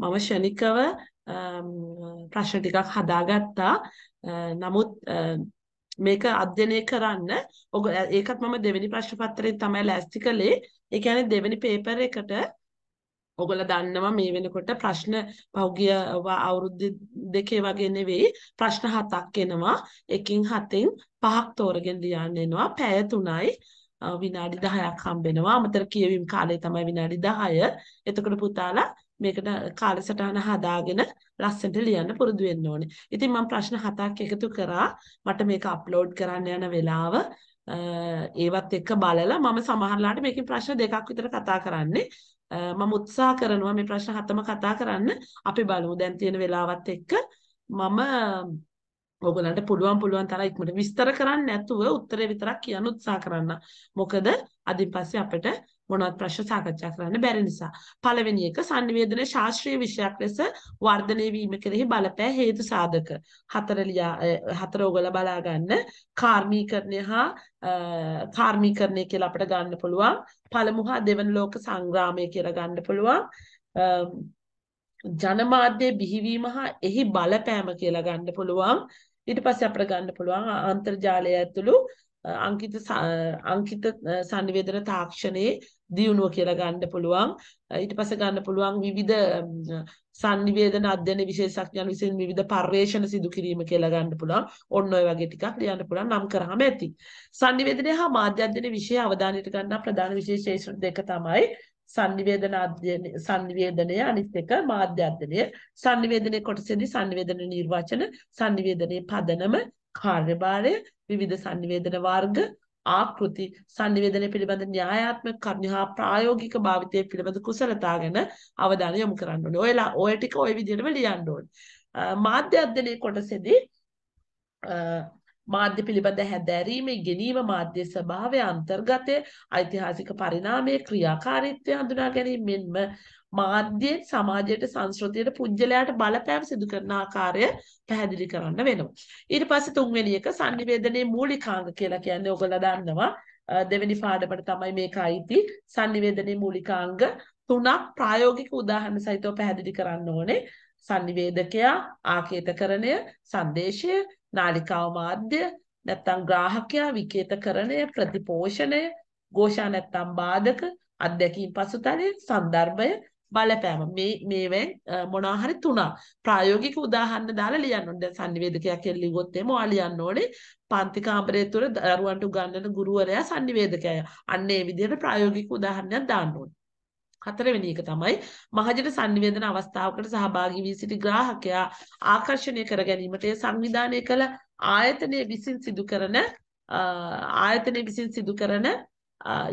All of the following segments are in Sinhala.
මම ෂණිකව ප්‍රශ්න ටිකක් හදාගත්තා. නමුත් මේක අධ්‍යයනය කරන්න ඔග ඒකත් මම දෙවෙනි ප්‍රශ්න පත්‍රයෙන් තමයි ලෑස්ති කළේ. ඒ කියන්නේ දෙවෙනි පේපර් එකට ඔගොල්ල දන්නවා මේ වෙනකොට ප්‍රශ්න පෞගිය අවුරුද්ද දෙකේ වගේ නෙවෙයි ප්‍රශ්න හතක් එනවා එකින් හතෙන් පහක් තෝරගෙන ලියන්න එනවා පැය තුනයි විනාඩි 10ක් හම්බෙනවා අමතර කියවීම් කාලය තමයි විනාඩි 10 එතකොට පුතාලා මේකට කාලසටහන හදාගෙන ලස්සනට ලියන්න පුරුදු වෙන්න ඕනේ. ඉතින් මම ප්‍රශ්න හතක් එකතු කරා. මට මේක අප්ලෝඩ් කරන්න යන වෙලාව ඒවත් එක්ක බලලා මම සමහරලාට මේකේ ප්‍රශ්න දෙකක් විතර කතා කරන්නේ. මම උත්සාහ කරනවා මේ ප්‍රශ්න හතම කතා කරන්න. අපි බලමු දැන් තියෙන වෙලාවත් එක්ක මම ඔයගලන්ට පුළුවන් පුළුවන් තරම් ඉක්මනට විස්තර කරන්න නැතුව උත්තරේ විතරක් කියන්න උත්සාහ කරන්න. මොකද අදින් පස්සේ අපිට මොනවත් ප්‍රශ්න සාකච්ඡා කරන්න බැරි නිසා. පළවෙනි එක sannivedana ශාස්ත්‍රීය විෂයක් ලෙස වර්ධනය වීම කෙරෙහි බලපෑ හේතු සාධක. හතර හතර ඔගලා බලා ගන්න. කාර්මීකරණය හා කාර්මීකරණය කියලා අපිට ගන්න පුළුවන්. පළමු හා දෙවන ලෝක සංග්‍රාමය කියලා ගන්න පුළුවන්. ජනමාධ්‍ය බිහිවීම හා එහි බලපෑම කියලා ගන්න පුළුවන්. ඊට පස්සේ අපිට ගන්න පුළුවන් අන්තර්ජාලය ඇතුළු අංකිත අංකිත සංවේදන තාක්ෂණයේ දියුණුව කියලා ගන්න පුළුවන් ඊට පස්සේ ගන්න පුළුවන් විවිධ sannivedana අධ්‍යයන විශේෂඥයන් විසින් විවිධ පර්යේෂණ සිදු කිරීම කියලා ගන්න පුළුවන් ඔන්න ඔය වගේ ටිකක් ලියන්න පුළුවන් නම් කරාම ඇති sannivedanaය හා මාධ්‍ය අධ්‍යයන විෂය අවධානයට ගන්න ප්‍රධාන විශේෂ ක්ෂේත්‍ර දෙක තමයි සංනිවේදන අධ්‍යයන සංනිවේදනය අනිත් එක මාධ්‍ය අධ්‍යයනය සංනිවේදනයේ කොටසේදී සංනිවේදන නිර්වචන සංනිවේදනයේ පදනම කාර්යභාරය විවිධ සංනිවේදන වර්ග ආකෘති sannivedana පිළිබඳ න්‍යායාත්මක කරුණු හා ප්‍රායෝගික භාවිතය පිළිබඳ කුසලතා ගැන අවධානය යොමු කරන්න ඕනේ. ඔයලා ඔය ටික ওই විදිහටම ලියන්න ඕනේ. මාධ්‍ය අධ්‍යයනයේ කොටසේදී මාධ්‍ය පිළිබඳ හැදෑරීමේ ගෙනීම මාධ්‍ය ස්වභාවය අන්තර්ගතය ඓතිහාසික පරිණාමය ක්‍රියාකාරීත්වය හඳුනා ගැනීම මෙන්ම මාධ්‍යයෙන් සමාජයට සංස්කෘතියට පුජ්‍යලයට බලපෑම් සිදු කරන ආකාරය පැහැදිලි කරන්න වෙනවා. ඊට පස්සේ තුන්වෙනි එක sannivedanaye මූලිකාංග කියලා කියන්නේ ඔයගොල්ලෝ දන්නවා දෙවෙනි පාඩමට තමයි මේක අයිති sannivedanaye මූලිකාංග තුනක් ප්‍රායෝගික උදාහරණ සහිතව පැහැදිලි කරන්න ඕනේ. sannivedakaya ආකේතකරණය සංදේශය නාලිකාව මාධ්‍ය නැත්නම් ග්‍රාහකයා විකේතකරණය ප්‍රතිපෝෂණය ഘോഷා නැත්නම් බාධක අධ්‍යක්ීම් පසුතලය સંદર્ભය බලපෑම මේ මේවෙන් මොනවා හරි තුනක් ප්‍රායෝගික උදාහරණ දාලා ලියන්න ඕනේ. දැන් sannivedakayak කියලා ලිව්වොත් එම ඔයා ලියන්න ඕනේ පන්ති කාමරය තුළ දරුවන්ට උගන්වන ගුරුවරයා sannivedakaya. අන්න ඒ විදිහට ප්‍රායෝගික උදාහරණයක් දාන්න ඕනේ. හතරවෙනි එක තමයි මහජන sannivedana අවස්ථාවකට සහභාගී වී සිටි ග්‍රාහකයා ආකර්ෂණය කර ගැනීමට සංවිධානය කළ ආයතනය විසින් සිදු කරන ආයතනය විසින් සිදු කරන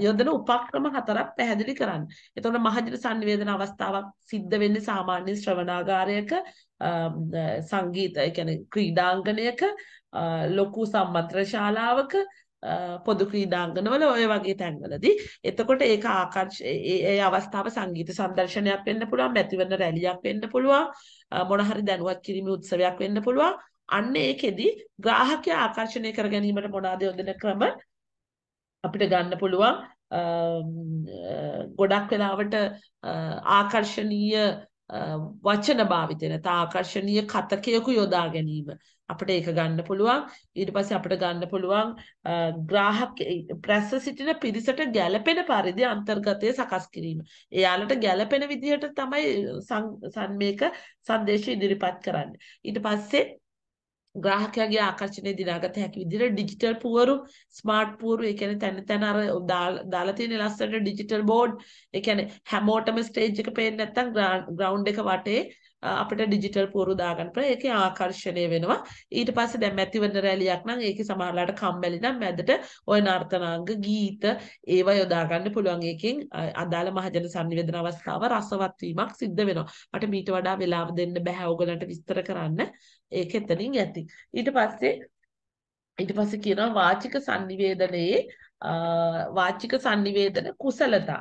යොදන උපක්‍රම හතරක් පැහැදිලි කරන්න. එතකොට මහජන sannivedana අවස්ථාවක් සිද්ධ වෙන්නේ සාමාන්‍ය ශ්‍රවණාගාරයක සංගීත ඒ කියන්නේ ක්‍රීඩාංගණයක ලොකු සම්මන්ත්‍රණ ශාලාවක පොදු ක්‍රීඩාංගනවල ඔය වගේ තැන්වලදී එතකොට ඒක ආකර්ෂ ඒ අවස්ථාව සංගීත සංදර්ශනයක් වෙන්න පුළුවන් මැතිවරණ රැලියක් වෙන්න පුළුවන් මොන හරි දැනුවත් කිරීමේ උත්සවයක් වෙන්න පුළුවන් අන්න ඒකෙදි ග්‍රාහකයා ආකර්ෂණය කර ගැනීමට මොනවාද යොදන ක්‍රම අපිට ගන්න පුළුවන් ගොඩක් වෙලාවට ආකර්ෂණීය වචන භාවිතය නැත්නම් ආකර්ෂණීය කතකයක යොදා ගැනීම අපිට ඒක ගන්න පුළුවන් ඊට පස්සේ අපිට ගන්න පුළුවන් ග්‍රාහක ප්‍රැස්ස සිටින පිරිසට ගැළපෙන පරිදි අන්තර්ගතය සකස් කිරීම. එයාලට ගැළපෙන විදිහට තමයි සම්මේක සංදේශ ඉදිරිපත් කරන්නේ. ඊට පස්සේ ග්‍රාහකයාගේ ආකර්ෂණය දිනාගත හැකි විදිහට ඩිජිටල් පුවරු ස්මාර්ට් පුවරු ඒ කියන්නේ තැන තැන අර දාලා තියෙන ලස්සනට ඩිජිටල් බෝඩ් ඒ කියන්නේ හැමෝටම ස්ටේජ් එක පේන්නේ නැත්නම් ග්‍රවුන්ඩ් එක වටේ අපිට ඩිජිටල් පුවරු දාගන්න පුළුවන්. ඒකේ ආකර්ෂණය වෙනවා. ඊට පස්සේ දැන් මැතිවරණ රැලියක් නම් ඒකේ සමහරලාට කම්මැලි නම් මැදට ওই නර්තනාංග ගීත ඒවා යොදා ගන්න පුළුවන්. ඒකෙන් අදාළ මහජන සංනිවේදන අවස්ථාව රසවත් වීමක් සිද්ධ වෙනවා. මට මීට වඩා වෙලාව දෙන්න බෑ ඕගලන්ට විස්තර කරන්න. ඒක එතනින් ඇති. ඊට පස්සේ ඊට පස්සේ කියනවා වාචික sannivedanයේ වාචික sannivedana කුසලතා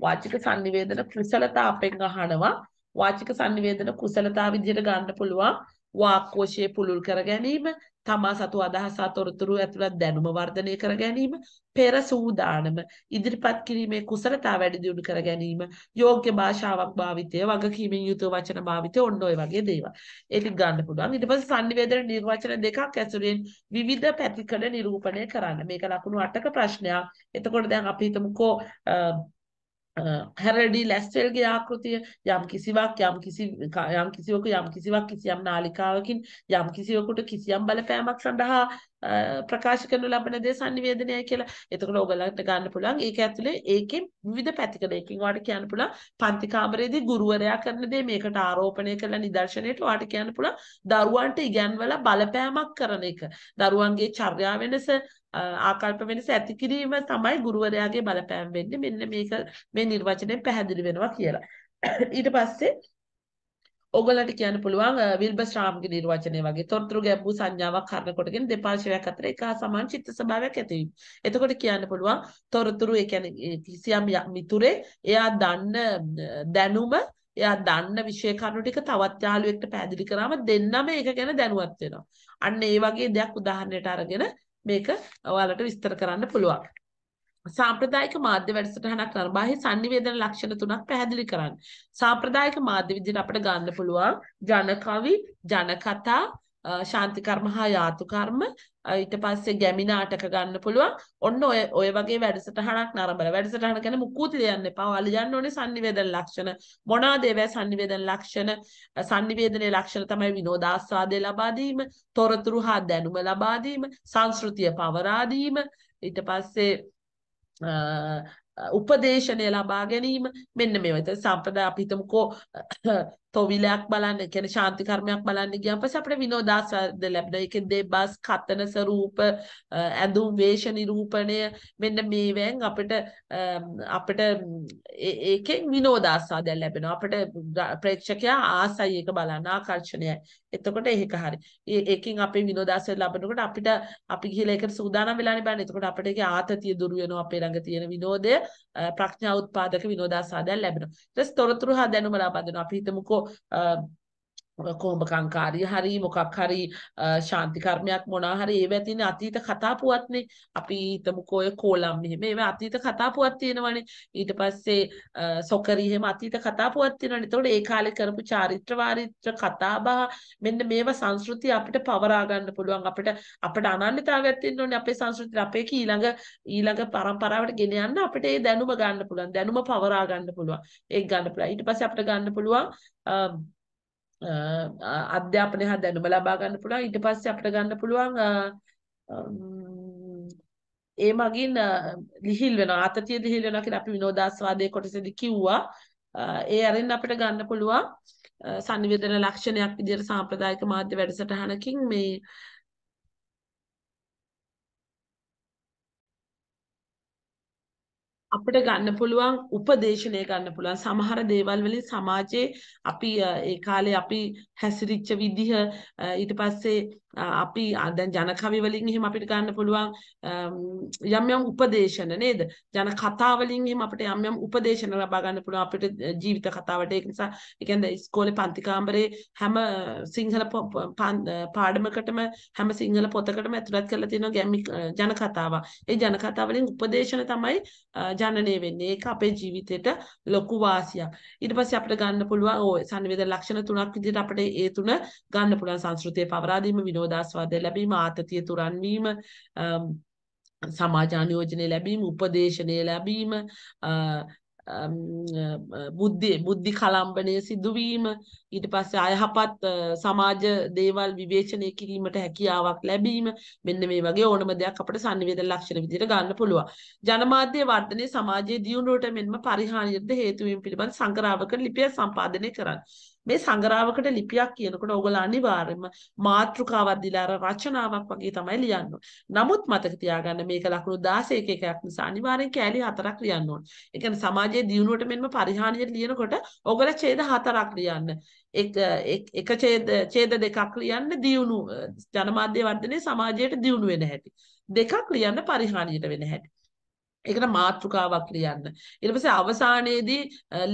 වාචික sannivedana කුසලතා අපෙන් අහනවා වාචික sannivedana කුසලතා විදිහට ගන්න පුළුවන් වාක්කෝෂයේ පුළුල් කර ගැනීම තමා සතු අදහස් අතරතුරු ඇතුළත් දැනුම වර්ධනය කර ගැනීම පෙර සූදානම ඉදිරිපත් කිරීමේ කුසලතා වැඩි දියුණු කර ගැනීම යෝග්‍ය භාෂාවක් භාවිතය වගකීමෙන් යුතුව වචන භාවිතය ඔන්න ඔය වගේ දේවල් ඒක ගන්න පුළුවන් ඊට පස්සේ sannivedana නිර්වචන දෙකක් ඇසුරෙන් විවිධ පැතිකඩ නිරූපණය කරන්න මේක ලකුණු 8ක ප්‍රශ්නයක් එතකොට දැන් අපි හිතමුකෝ හැරඩී ලැස්ටෙල්ගේ ආකෘතිය යම් කිසිවක් යම් කිසි යම් කිසිවක යම් කිසිවක් කිසියම් නාලිකාවකින් යම් කිසිවකුට කිසියම් බලපෑමක් සඳහා ප්‍රකාශ කරනු ලබන දේ sannivedanaya කියලා. එතකොට ඔයගලන්ට ගන්න පුළුවන් ඒක ඇතුලේ ඒකේ විවිධ පැතිකඩ එකකින් ඔයාලට කියන්න පුළුවන් පන්ති කාමරයේදී ගුරුවරයා කරන දේ මේකට ආරෝපණය කරලා නිදර්ශනයට ඔයාලට කියන්න පුළුවන් දරුවන්ට ඉගැන්වලා බලපෑමක් කරන එක. දරුවන්ගේ චර්යා වෙනස ආකල්ප වෙනස ඇති කිරීම තමයි ගුරුවරයාගේ බලපෑම් වෙන්නේ. මෙන්න මේක මේ නිර්වචනයෙන් පැහැදිලි වෙනවා කියලා. ඊට පස්සේ ඔගලට කියන්න පුළුවන් විල්බර් ශ්‍රාම්ගේ නිර්වචනය වගේ තොරතුරු ගැඹු සංඥාවක් කරනකොටගෙන දෙපාර්ශ්වයක් අතර එක හා සමාන චිත්ත ස්වභාවයක් ඇතිවීම. එතකොට කියන්න පුළුවන් තොරතුරු ඒ කියන්නේ කිසියම් මිතුරේ එයා දන්න දැනුම එයා දන්න විෂය කරුණු ටික තවත් යාළුවෙක්ට පැහැදිලි කරාම දෙන්නම ඒක ගැන දැනුවත් වෙනවා. අන්න ඒ වගේ දෙයක් උදාහරණයට අරගෙන මේක ඔයාලට විස්තර කරන්න පුළුවන්. සාම්ප්‍රදායික මාධ්‍ය වැඩසටහනක් කරන බාහ්‍ය sannivedana ලක්ෂණ තුනක් පැහැදිලි කරන්න. සාම්ප්‍රදායික මාධ්‍ය විදිහට අපිට ගන්න පුළුවන් ජන කවි, ජන කතා, ශාන්ති කර්ම හා යාතු කර්ම ඊට පස්සේ ගැමි නාටක ගන්න පුළුවන්. ඔන්න ඔය ඔය වගේ වැඩසටහනක් නරඹලා. වැඩසටහන කියන්නේ මුකුත් දෙන්න එපා. ඔයාලා යන්න ඕනේ sannivedana ලක්ෂණ. මොනවාද ඒවා sannivedana ලක්ෂණ? sannivedanයේ ලක්ෂණ තමයි විනෝදාස්වාදය ලබා දීම, තොරතුරු හා දැනුම ලබා දීම, සංස්කෘතිය පවරා දීම, ඊට පස්සේ උපදේශනය ලබා ගැනීම මෙන්න මේවා. ඒත් සම්ප්‍රදාය අපි හිතමුකෝ තොවිලයක් බලන්න ඒ කියන්නේ ශාන්ති කර්මයක් බලන්න ගියාන් පස්සේ අපිට විනෝදාස්වාද ලැබෙනවා. ඒකෙන් දෙබස්, කතන ස්වරූප, ඇඳුම් වේශ නිරූපණය මෙන්න මේවෙන් අපිට අපිට ඒකෙන් විනෝදාස්වාදයක් ලැබෙනවා. අපිට ප්‍රේක්ෂකයා ආසයි ඒක බලන්න ආකර්ෂණයයි. එතකොට ඒක හරි. ඒකෙන් අපේ විනෝදාස්වාද ලැබෙනකොට අපිට අපි ගිහලා ඒකට සූදානම් වෙලානේ බලන්නේ. එතකොට අපිට ඒකේ ආතතිය දුරු වෙනවා. අපේ ළඟ තියෙන විනෝදය ප්‍රඥා උත්පාදක විනෝදාස්වාදයක් ලැබෙනවා. ඊට පස්සේ තොරතුරු හා දැනුම ලබා දෙනවා. අපි හිතමුකෝ So. කෝඹකංකාරී හරි මොකක් හරි ශාන්ති කර්මයක් මොනවා හරි ඒව ඇතිනේ අතීත කතා පුවත්නේ අපි හිතමුකෝ ඔය කෝලම් මෙහෙම ඒව අතීත කතා පුවත් තියෙනවනේ ඊට පස්සේ සොකරි එහෙම අතීත කතා පුවත් තියෙනවනේ එතකොට ඒ කාලේ කරපු චාරිත්‍ර වාරිත්‍ර කතාබහ මෙන්න මේවා සංස්කෘතිය අපිට පවරා ගන්න පුළුවන් අපිට අපිට අනන්‍යතාවයක් තියෙන්න ඕනේ අපේ සංස්කෘතිය අපේ ඊළඟ ඊළඟ પરම්පරාවට ගෙන යන්න අපිට ඒ දැනුම ගන්න පුළුවන් දැනුම පවරා ගන්න පුළුවන් ඒක ගන්න පුළුවන් ඊට පස්සේ අපිට ගන්න පුළුවන් අධ්‍යාපනය හා දැනුම ලබා ගන්න පුළුවන් ඊට පස්සේ අපිට ගන්න පුළුවන් ඒ මගින් ලිහිල් වෙනවා අතතිය ලිහිල් වෙනවා කියලා අපි විනෝදාස්වාදයේ කොටසේදී කිව්වා ඒ අරින් අපිට ගන්න පුළුවන් සංවේදන ලක්ෂණයක් විදිහට සාම්ප්‍රදායික මාධ්‍ය වැඩසටහනකින් මේ අපිට ගන්න පුළුවන් උපදේශනය ගන්න පුළුවන් සමහර දේවල් වලින් සමාජයේ අපි ඒ කාලේ අපි හැසිරිච්ච විදිහ ඊට පස්සේ අපි දැන් ජනකවි වලින් එහෙම අපිට ගන්න පුළුවන් යම් යම් උපදේශන නේද? ජන කතා වලින් එහෙම අපිට යම් යම් උපදේශන ලබා ගන්න පුළුවන් අපිට ජීවිත කතාවට. ඒක නිසා ඒ කියන්නේ ඉස්කෝලේ පන්ති කාමරේ හැම සිංහල පාඩමකටම හැම සිංහල පොතකටම ඇතුළත් කරලා තියෙනවා ගැමි ජන කතාව. ඒ ජන කතා වලින් උපදේශන තමයි ජනනය වෙන්නේ. ඒක අපේ ජීවිතේට ලොකු වාසියක්. ඊට පස්සේ අපිට ගන්න පුළුවන් ඔය සංවේද ලක්ෂණ තුනක් විදිහට අපිට ඒ තුන ගන්න පුළුවන් සංස්කෘතිය පවරා දීම විනෝද ආයෝදාස්වාද ලැබීම ආතතිය තුරන් වීම සමාජ ආයෝජනය ලැබීම උපදේශනය ලැබීම බුද්ධි බුද්ධි කලම්බණය සිදුවීම ඊට පස්සේ අයහපත් සමාජ දේවල් විවේචනය කිරීමට හැකියාවක් ලැබීම මෙන්න මේ වගේ ඕනම දෙයක් අපිට sannivedana ලක්ෂණ විදිහට ගන්න පුළුවන්. ජනමාධ්‍ය වර්ධනයේ සමාජයේ දියුණුවට මෙන්ම පරිහානියට හේතු වීම පිළිබඳ සංග්‍රහවක ලිපිය සම්පාදනය කරන්න. මේ සංග්‍රහවකට ලිපියක් කියනකොට ඕගොල්ලෝ අනිවාර්යයෙන්ම මාතෘකාවක් දීලා අර රචනාවක් වගේ තමයි ලියන්න ඕන. නමුත් මතක තියාගන්න මේක ලකුණු 16 එක එකක් නිසා අනිවාර්යෙන් කෑලි හතරක් ලියන්න ඕන. ඒ කියන්නේ සමාජයේ දියුණුවට මෙන්ම පරිහානියට ලියනකොට ඕගොල්ලෝ ඡේද හතරක් ලියන්න. එක ඡේද දෙකක් ලියන්න දියුණු ජනමාධ්‍ය වර්ධනයේ සමාජයට දියුණු වෙන හැටි. දෙකක් ලියන්න පරිහානියට වෙන හැටි. ඒකට මාතෘකාවක් ලියන්න. ඊට පස්සේ අවසානයේදී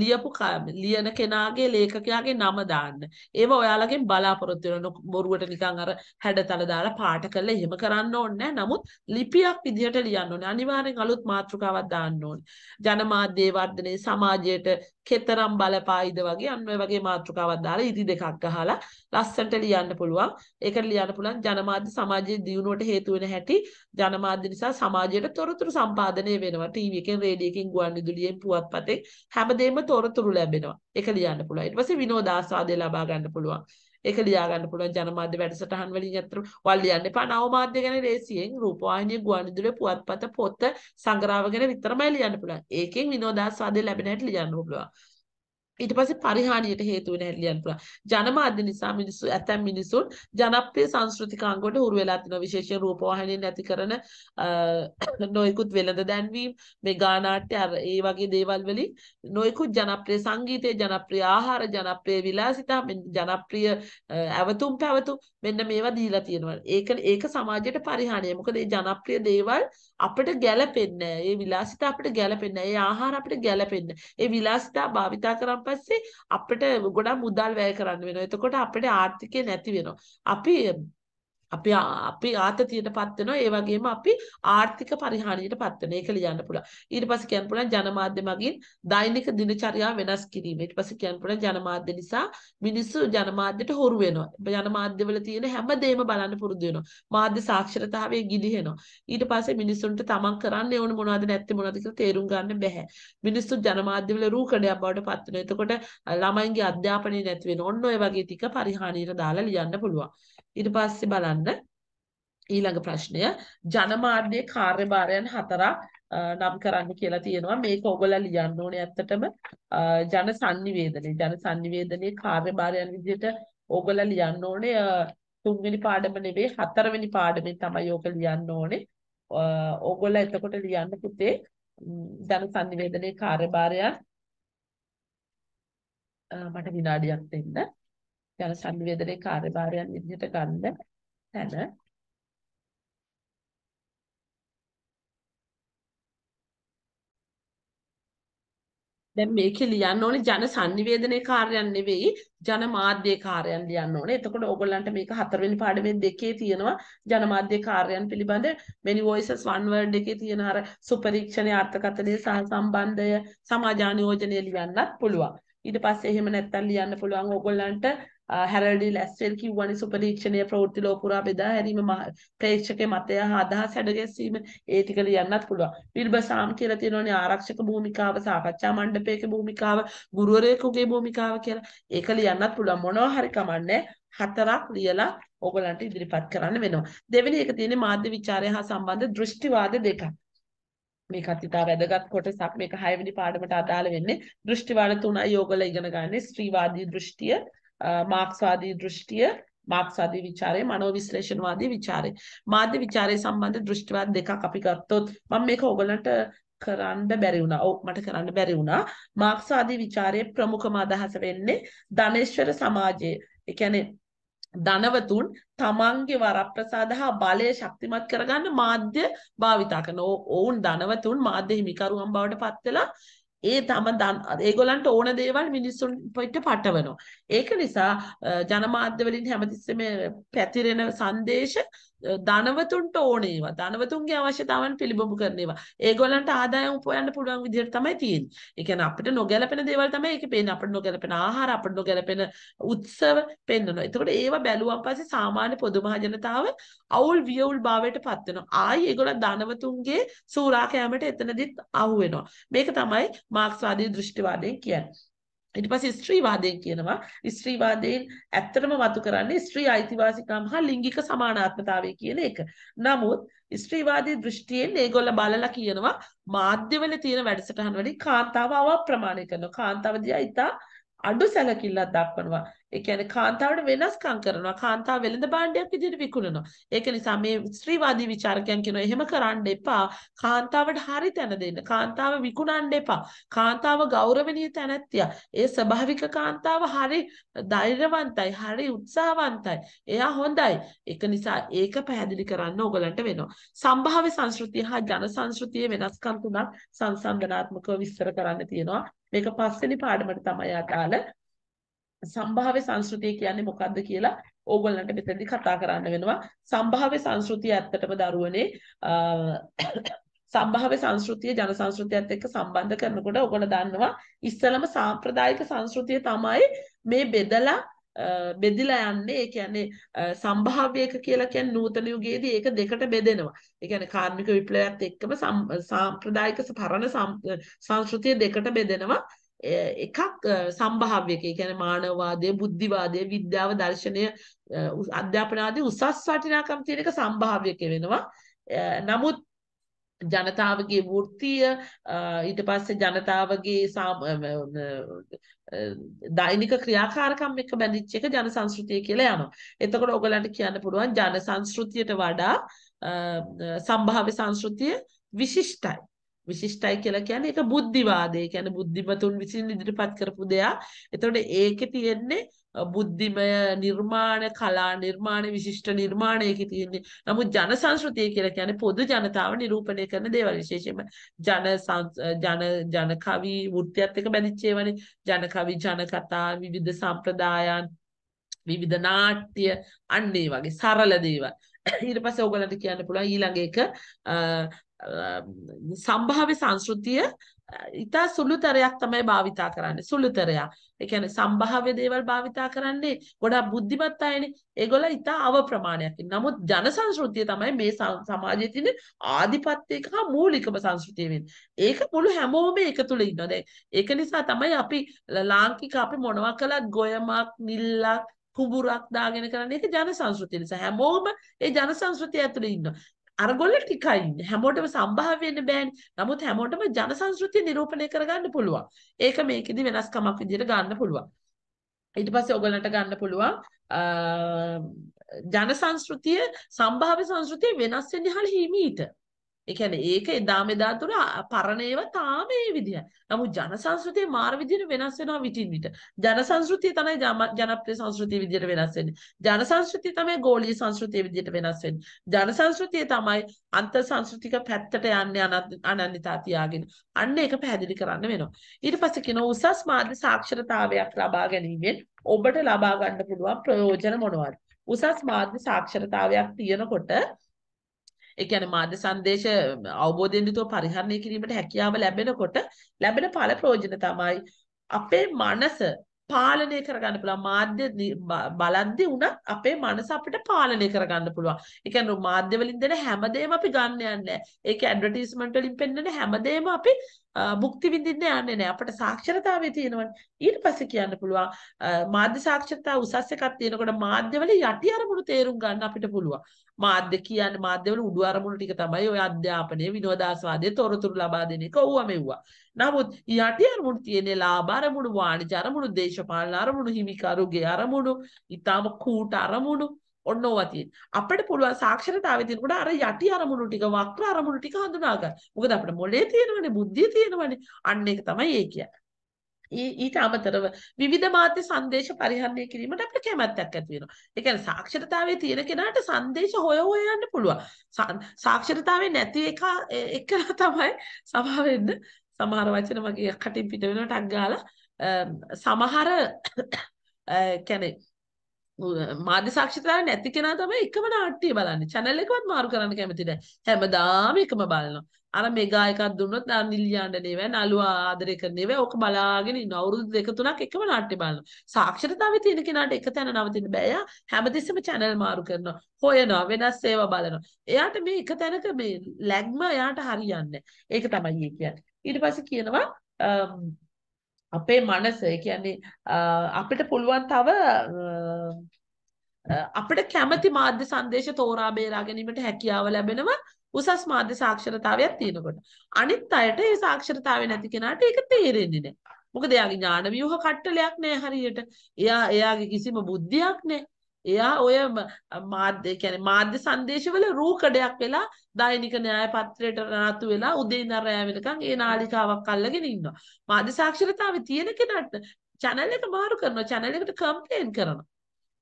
ලියපු ලියන කෙනාගේ ලේඛකයාගේ නම දාන්න. ඒව ඔයාලගෙන් බලාපොරොත්තු වෙන බොරුවට නිකන් අර හැඩතල දාලා පාට කරලා එහෙම කරන්න ඕනේ නමුත් ලිපියක් විදිහට ලියන්න ඕනේ. අනිවාර්යෙන් අලුත් මාතෘකාවක් දාන්න ඕනේ. ජනමාධ්‍ය වර්ධනයේ සමාජයට කෙතරම් බලපායිද වගේ අන්න ඔය වගේ මාතෘකාවක් දාලා ඉදි දෙකක් අහලා ලස්සනට ලියන්න පුළුවන්. ඒකට ලියන්න පුළුවන් ජනමාධ්‍ය සමාජයේ දියුණුවට හේතු වෙන හැටි ජනමාධ්‍ය නිසා සමාජයට තොරතුරු සම්පාදනය වෙනවා. ටීවී එකෙන් රේඩියෝ එකෙන් ගුවන්විදුලියෙන් පුවත්පතෙන් හැමදේම තොරතුරු ලැබෙනවා. ඒක ලියන්න පුළුවන්. ඊට පස්සේ විනෝදාස්වාදය ලබා ගන්න පුළුවන්. ඒක ලියා ගන්න පුළුවන් ජනමාධ්‍ය වැඩසටහන් වලින් අතර ඔයාලා ලියන්න එපා නවමාධ්‍ය ගැන ලේසියෙන් රූපවාහිනිය ගුවන්විදුලිය පුවත්පත පොත සංග්‍රහ ගැන විතරමයි ලියන්න පුළුවන් ඒකෙන් විනෝදාස්වාදය ලැබෙන හැටි ලියන්න පුළුවන් ඊට පස්සේ පරිහානියට හේතු වෙන හැටි ලියන්න පුළුවන්. ජනමාධ්‍ය නිසා මිනිස්සු ඇතැම් මිනිසුන් ජනප්‍රිය සංස්කෘතිකාංගවලට හුරු වෙලා තිනවා. විශේෂයෙන් රූපවාහිනියෙන් නැති කරන නොයෙකුත් වෙළඳ දැන්වීම්, මේ ගානාට්‍ය අර ඒ වගේ දේවල් වලින් නොයෙකුත් ජනප්‍රිය සංගීතය, ජනප්‍රිය ආහාර, ජනප්‍රිය විලාසිතා, ජනප්‍රිය ඇවතුම් පැවතුම් මෙන්න මේවා දීලා තියෙනවා. ඒක ඒක සමාජයට පරිහානිය. මොකද මේ ජනප්‍රිය දේවල් අපිට ගැළපෙන්නේ නැහැ. මේ විලාසිතා අපිට ගැළපෙන්නේ නැහැ. මේ ආහාර අපිට ගැළපෙන්නේ නැහැ. මේ විලාසිතා භාවිතා කරන් පස්සේ අපිට ගොඩක් මුදල් වැය කරන්න වෙනවා. එතකොට අපේ ආර්ථිකය නැති වෙනවා. අපි අපි අපි ආතතියට පත් වෙනවා ඒ වගේම අපි ආර්ථික පරිහානියට පත් වෙනවා ඒක ලියන්න පුළුවන් ඊට පස්සේ කියන්න පුළුවන් ජනමාධ්‍ය මගින් දෛනික දිනචරියාව වෙනස් කිරීම ඊට පස්සේ කියන්න පුළුවන් ජනමාධ්‍ය නිසා මිනිස්සු ජනමාධ්‍යට හොරු වෙනවා ජනමාධ්‍යවල තියෙන හැමදේම බලන්න පුරුදු වෙනවා මාධ්‍ය සාක්ෂරතාවයේ ගිලිහෙනවා ඊට පස්සේ මිනිස්සුන්ට තමන් කරන්න ඕන මොනවද නැත්තේ මොනවද කියලා තේරුම් ගන්න බැහැ මිනිස්සු ජනමාධ්‍යවල රූකඩයක් බවට පත් වෙනවා එතකොට ළමයින්ගේ අධ්‍යාපනය නැති වෙන ඔන්න ඔය වගේ ටික පරිහානියට දාලා ලියන්න පුළුවන් ඊට පස්සේ බලන්න බලන්න ඊළඟ ප්‍රශ්නය ජනමාධ්‍ය කාර්යභාරයන් හතරක් නම් කරන්න කියලා තියෙනවා මේක ඔයගොල්ලෝ ලියන්න ඕනේ ඇත්තටම ජන sannivedanaye ජන sannivedanaye කාර්යභාරයන් විදිහට ඔයගොල්ලෝ ලියන්න ඕනේ තුන්වෙනි පාඩම නෙවෙයි හතරවෙනි පාඩමෙන් තමයි ඔක ලියන්න ඕනේ ඕගොල්ලෝ එතකොට ලියන්න පුතේ ජන sannivedanaye කාර්යභාරයන් මට විනාඩියක් දෙන්න ජන sannivedanaye කාර්යභාරයන් විදිහට ගන්න තැන දැන් මේකේ ලියන්න ඕනේ ජන sannivedanaya කාර්යයන් නෙවෙයි ජන මාධ්‍ය කාර්යයන් ලියන්න ඕනේ. එතකොට ඕගොල්ලන්ට මේක හතරවෙනි පාඩමේ දෙකේ තියෙනවා ජන මාධ්‍ය කාර්යයන් පිළිබඳ many voices one word එකේ තියෙන අර සුපරීක්ෂණයේ අර්ථකථනයේ සහ සම්බන්ධය සමාජානුයෝජනය ලියන්නත් පුළුවන්. ඊට පස්සේ එහෙම නැත්තම් ලියන්න පුළුවන් ඕගොල්ලන්ට හැරල්ඩි ලැස්වල් කිව්වනි සුපරීක්ෂණය ප්‍රවෘත්ති ලෝපුරා බෙදා හැරීම ප්‍රේක්ෂකේ මතය හා අදහස් හැඩගැස්වීම ඒ ටික ලියන්නත් පුළුවන්. විල්බ සාම් කියලා තියෙනවනේ ආරක්ෂක භූමිකාව, සාකච්ඡා මණ්ඩපයක භූමිකාව, ගුරුවරයෙකුගේ භූමිකාව කියලා. ඒක ලියන්නත් පුළුවන්. මොනවා හරි කමන්නේ. හතරක් ලියලා ඔයගලන්ට ඉදිරිපත් කරන්න වෙනවා. දෙවෙනි එක තියෙන්නේ මාධ්‍ය ਵਿਚාරය හා සම්බන්ධ දෘෂ්ටිවාද දෙකක්. මේකත් ඉතා වැදගත් කොටසක්. මේක 6 වෙනි පාඩමට අදාළ වෙන්නේ දෘෂ්ටිවාද තුනයි ඔයගල ඉගෙන ගන්න. ස්ත්‍රීවාදී දෘෂ්ටිය මාක්ස්වාදී දෘෂ්ටිය මාක්ස්වාදී ਵਿਚාරය මනෝවිශ්ලේෂණවාදී ਵਿਚාරය මාධ්‍ය ਵਿਚාරය සම්බන්ධ දෘෂ්ටිවාද දෙකක් අපි ගත්තොත් මම මේක ඔයගලන්ට කරන්න බැරි වුණා. ඔව් මට කරන්න බැරි වුණා. මාක්ස්වාදී ਵਿਚාරයේ ප්‍රමුඛම අදහස වෙන්නේ ධනේශ්වර සමාජයේ. ඒ කියන්නේ ධනවතුන් තමන්ගේ වරප්‍රසාද හා බලය ශක්තිමත් කරගන්න මාධ්‍ය භාවිතා කරන. ඔවුන් ධනවතුන් මාධ්‍ය හිමිකරුවන් බවට පත් වෙලා ඒ තම ඒගොල්ලන්ට ඕන දේවල් මිනිස්සුන් පිට පටවනවා. ඒක නිසා ජනමාධ්‍ය වලින් හැමතිස්සෙම පැතිරෙන සංදේශ ධනවතුන්ට ඕන ඒවා ධනවතුන්ගේ අවශ්‍යතාවන් පිළිබඳ කරන ඒවා ඒගොල්ලන්ට ආදායම් උපයන්න පුළුවන් විදිහට තමයි තියෙන්නේ. ඒ කියන්නේ අපිට නොගැලපෙන දේවල් තමයි ඒකේ පේන්නේ. අපිට නොගැලපෙන ආහාර, අපිට නොගැලපෙන උත්සව පෙන්වනවා. එතකොට ඒවා බැලුවන් පස්සේ සාමාන්‍ය පොදු මහජනතාව අවුල් වියවුල් භාවයට පත් වෙනවා. ආයි ඒගොල්ලන් ධනවතුන්ගේ සූරා කැමරට එතනදිත් අහු වෙනවා. මේක තමයි මාක්ස්වාදී දෘෂ්ටිවාදය කියන්නේ. ඊට පස්සේ ස්ත්‍රීවාදය කියනවා ස්ත්‍රීවාදයෙන් ඇත්තටම වතු කරන්නේ ස්ත්‍රී අයිතිවාසිකම් හා ලිංගික සමානාත්මතාවය කියන එක. නමුත් ස්ත්‍රීවාදී දෘෂ්ටියෙන් ඒගොල්ල බලලා කියනවා මාධ්‍යවල තියෙන වැඩසටහන් වලින් කාන්තාව අවප්‍රමාණය කරනවා. කාන්තාව දිහා ඉතා අඩු සැලකිල්ලක් දක්වනවා. ඒ කියන්නේ කාන්තාවට වෙනස්කම් කරනවා. කාන්තාව වෙළඳ භාණ්ඩයක් විදිහට විකුණනවා. ඒක නිසා මේ ස්ත්‍රීවාදී ਵਿਚාරකයන් කියනවා එහෙම කරන්න එපා. කාන්තාවට හරි තැන දෙන්න. කාන්තාව විකුණන්න එපා. කාන්තාව ගෞරවණීය තැනැත්තියා. ඒ ස්වභාවික කාන්තාව හරි ධෛර්යවන්තයි, හරි උත්සාහවන්තයි. එයා හොඳයි. ඒක නිසා ඒක පැහැදිලි කරන්න ඕගලන්ට වෙනවා. සම්භාව්‍ය සංස්කෘතිය හා ජන සංස්කෘතියේ වෙනස්කම් තුනක් සංසන්දනාත්මකව විස්තර කරන්න තියෙනවා. මේක පස්වෙනි පාඩමට තමයි අදාළ සම්භාව්‍ය සංස්කෘතිය කියන්නේ මොකක්ද කියලා ඕගොල්ලන්ට මෙතනදී කතා කරන්න වෙනවා සම්භාව්‍ය සංස්කෘතිය ඇත්තටම දරුවනේ සම්භාව්‍ය සංස්කෘතිය ජන සංස්කෘතියත් එක්ක සම්බන්ධ කරනකොට ඔයගොල්ලෝ දන්නවා ඉස්සලම සාම්ප්‍රදායික සංස්කෘතිය තමයි මේ බෙදලා බෙදිලා යන්නේ ඒ කියන්නේ සම්භාව්‍යයක කියලා කියන්නේ නූතන යුගයේදී ඒක දෙකට බෙදෙනවා. ඒ කියන්නේ කාර්මික විප්ලවයත් එක්කම සාම්ප්‍රදායික පරණ සංස්කෘතිය දෙකට බෙදෙනවා. එකක් සම්භාව්‍යක ඒ කියන්නේ මානවවාදය, බුද්ධිවාදය, විද්‍යාව, දර්ශනය, අධ්‍යාපන ආදී උසස් වටිනාකම් තියෙන එක සම්භාව්‍යක වෙනවා. නමුත් ජනතාවගේ වෘත්තිය ඊට පස්සේ ජනතාවගේ දෛනික ක්‍රියාකාරකම් එක බැඳිච්ච එක ජන සංස්කෘතිය කියලා යනවා. එතකොට ඔයගලන්ට කියන්න පුළුවන් ජන සංස්කෘතියට වඩා සම්භාව්‍ය සංස්කෘතිය විශිෂ්ටයි. විශිෂ්ටයි කියලා කියන්නේ ඒක බුද්ධිවාදය. කියන්නේ බුද්ධිමතුන් විසින් ඉදිරිපත් කරපු දෙයක්. එතකොට ඒකේ තියෙන්නේ බුද්ධිමය නිර්මාණ කලා නිර්මාණ විශිෂ්ට නිර්මාණයක තියෙන්නේ. නමුත් ජන සංස්කෘතිය කියලා කියන්නේ පොදු ජනතාව නිරූපණය කරන දේවල් විශේෂයෙන්ම ජන ජන ජන කවි වෘත්තියත් එක්ක බැඳිච්ච ඒවානේ. ජන කවි ජන කතා විවිධ සම්ප්‍රදායන් විවිධ නාට්‍ය අන්න ඒ වගේ සරල දේවල්. ඊට පස්සේ ඕගලන්ට කියන්න පුළුවන් ඊළඟ එක සම්භාව්‍ය සංස්කෘතිය ඉතා සුළුතරයක් තමයි භාවිතා කරන්නේ සුළුතරයක්. ඒ කියන්නේ සම්භාව්‍ය දේවල් භාවිතා කරන්නේ ගොඩාක් බුද්ධිමත් අයනේ. ඒගොල්ල ඉතා අව ප්‍රමාණයක්. නමුත් ජන සංස්කෘතිය තමයි මේ සමාජයේ තියෙන ආධිපත්‍යයක හා මූලිකම සංස්කෘතිය වෙන්නේ. ඒක මුළු හැමෝම ඒක තුල ඉන්නවා. දැන් ඒක නිසා තමයි අපි ලාංකික අපි මොනවා කළත් ගොයමක්, නිල්ලක්, කුඹුරක් දාගෙන කරන්නේ ඒක ජන සංස්කෘතිය නිසා හැමෝම ඒ ජන සංස්කෘතිය ඇතුලේ ඉන්නවා. අරගොල්ල ටිකයි හැමෝටම සම්භාව්‍ය වෙන්න බෑනේ. නමුත් හැමෝටම ජන සංස්කෘතිය නිරූපණය කරගන්න පුළුවන්. ඒක මේකෙදි වෙනස්කමක් විදිහට ගන්න පුළුවන්. ඊට පස්සේ ඔයගලන්ට ගන්න පුළුවන් ජන සංස්කෘතිය සම්භාව්‍ය සංස්කෘතිය වෙනස් වෙන්නේ හරිය හිමීට. ඒ කියන්නේ ඒක එදා මෙදා තුර පරණ ඒවා තාම ඒ විදිහ. නමුත් ජන සංස්කෘතිය මාර විදිහට වෙනස් වෙනවා විටින් විට. ජන සංස්කෘතිය තමයි ජනප්‍රිය සංස්කෘතිය විදිහට වෙනස් වෙන්නේ. ජන සංස්කෘතිය තමයි ගෝලීය සංස්කෘතිය විදිහට වෙනස් වෙන්නේ. ජන සංස්කෘතිය තමයි අන්තර් සංස්කෘතික පැත්තට යන්නේ අනන්‍යතා තියාගෙන. අන්න ඒක පැහැදිලි කරන්න වෙනවා. ඊට පස්සේ කියනවා උසස් මාධ්‍ය සාක්ෂරතාවයක් ලබා ගැනීමෙන් ඔබට ලබා ගන්න පුළුවන් ප්‍රයෝජන මොනවද? උසස් මාධ්‍ය සාක්ෂරතාවයක් තියෙනකොට ඒ කියන්නේ මාධ්‍ය සංදේශ අවබෝධයෙන් යුතුව පරිහරණය කිරීමට හැකියාව ලැබෙනකොට ලැබෙන ඵල ප්‍රයෝජන තමයි අපේ මනස පාලනය කරගන්න පුළුවන් මාධ්‍ය බලද්දී උනත් අපේ මනස අපිට පාලනය කරගන්න පුළුවන්. ඒ කියන්නේ මාධ්‍ය වලින් දෙන හැමදේම අපි ගන්න යන්නේ නැහැ. ඒකේ ඇඩ්වර්ටයිස්මන්ට් වලින් පෙන්වන හැමදේම අපි භුක්ති විඳින්න යන්නේ නැහැ. අපට සාක්ෂරතාවය තියෙනවනේ. ඊට පස්සේ කියන්න පුළුවන් මාධ්‍ය සාක්ෂරතාව උසස් එකක් තියෙනකොට මාධ්‍ය වල යටි අරමුණු තේරුම් ගන්න අපිට පුළුවන්. මාධ්‍ය කියන්නේ මාධ්‍යවල උඩු අරමුණු ටික තමයි ඔය අධ්‍යාපනයේ විනෝදාස්වාදයේ තොරතුරු ලබා දෙන එක ඔව්වා මෙව්වා. නමුත් යටි අරමුණු තියෙන්නේ ලාභ අරමුණු වාණිජ අරමුණු දේශපාලන අරමුණු හිමිකරුගේ අරමුණු ඊටාම කූට අරමුණු ඔන්න ඕවා තියෙන. අපිට පුළුවන් සාක්ෂරතාවයේ තියෙනකොට අර යටි අරමුණු ටික වක්‍ර අරමුණු ටික හඳුනා ගන්න. මොකද අපිට මොලේ තියෙනවනේ බුද්ධිය තියෙනවනේ. අන්න ඒක තමයි ඒ කියන්නේ. ඊට අමතරව විවිධ මාධ්‍ය සංදේශ පරිහරණය කිරීමට අපිට කැමැත්තක් ඇති වෙනවා. ඒ කියන්නේ සාක්ෂරතාවයේ තියෙන කෙනාට සංදේශ හොය හොය යන්න පුළුවන්. සාක්ෂරතාවේ නැති එක එක තමයි සමහර වෙන්න සමහර වචන මගේ කටින් පිට වෙනවට අක් ගාලා සමහර කියන්නේ මාධ්‍ය සාක්ෂිතාව නැති කෙනා තමයි එකම නාට්‍ය බලන්නේ. channel එකවත් මාරු කරන්න කැමති නැහැ. හැමදාම එකම බලනවා. අර මෙගා එකක් දුන්නොත් අර නිල්යාණ්ඩනේ වේ නළුව ආදරය කරන්නේ වේ ඕක බලාගෙන ඉන්න අවුරුදු දෙක තුනක් එකම නාට්‍ය බලනවා සාක්ෂරතාවය තියෙන කෙනාට එක තැන නවතින්න බෑ එයා හැමතිස්සෙම channel මාරු කරනවා හොයනවා වෙනස් ඒවා බලනවා එයාට මේ එක තැනක මේ ලැග්ම එයාට හරියන්නේ ඒක තමයි කියන්නේ ඊට පස්සේ කියනවා අපේ මනස කියන්නේ අපිට පුළුවන් තව අපිට කැමති මාධ්‍ය සංදේශ තෝරා බේරා ගැනීමට හැකියාව ලැබෙනවා උසස් මාධ්‍ය සාක්ෂරතාවයක් තියෙනකොට. අනිත් අයට ඒ සාක්ෂරතාවය නැති කෙනාට ඒක තේරෙන්නේ නැහැ. මොකද එයාගේ ඥාන ව්‍යුහ කට්ටලයක් නැහැ හරියට. එයා එයාගේ කිසිම බුද්ධියක් නැහැ. එයා ඔය මාධ්‍ය කියන්නේ මාධ්‍ය සංදේශවල රූකඩයක් වෙලා දෛනික න්‍යාය පත්‍රයට රාතු වෙලා උදේ ඉඳන් රෑ වෙනකන් ඒ නාලිකාවක් අල්ලගෙන ඉන්නවා. මාධ්‍ය සාක්ෂරතාවය තියෙන කෙනාට channel එක මාරු කරනවා channel එකට complain කරනවා.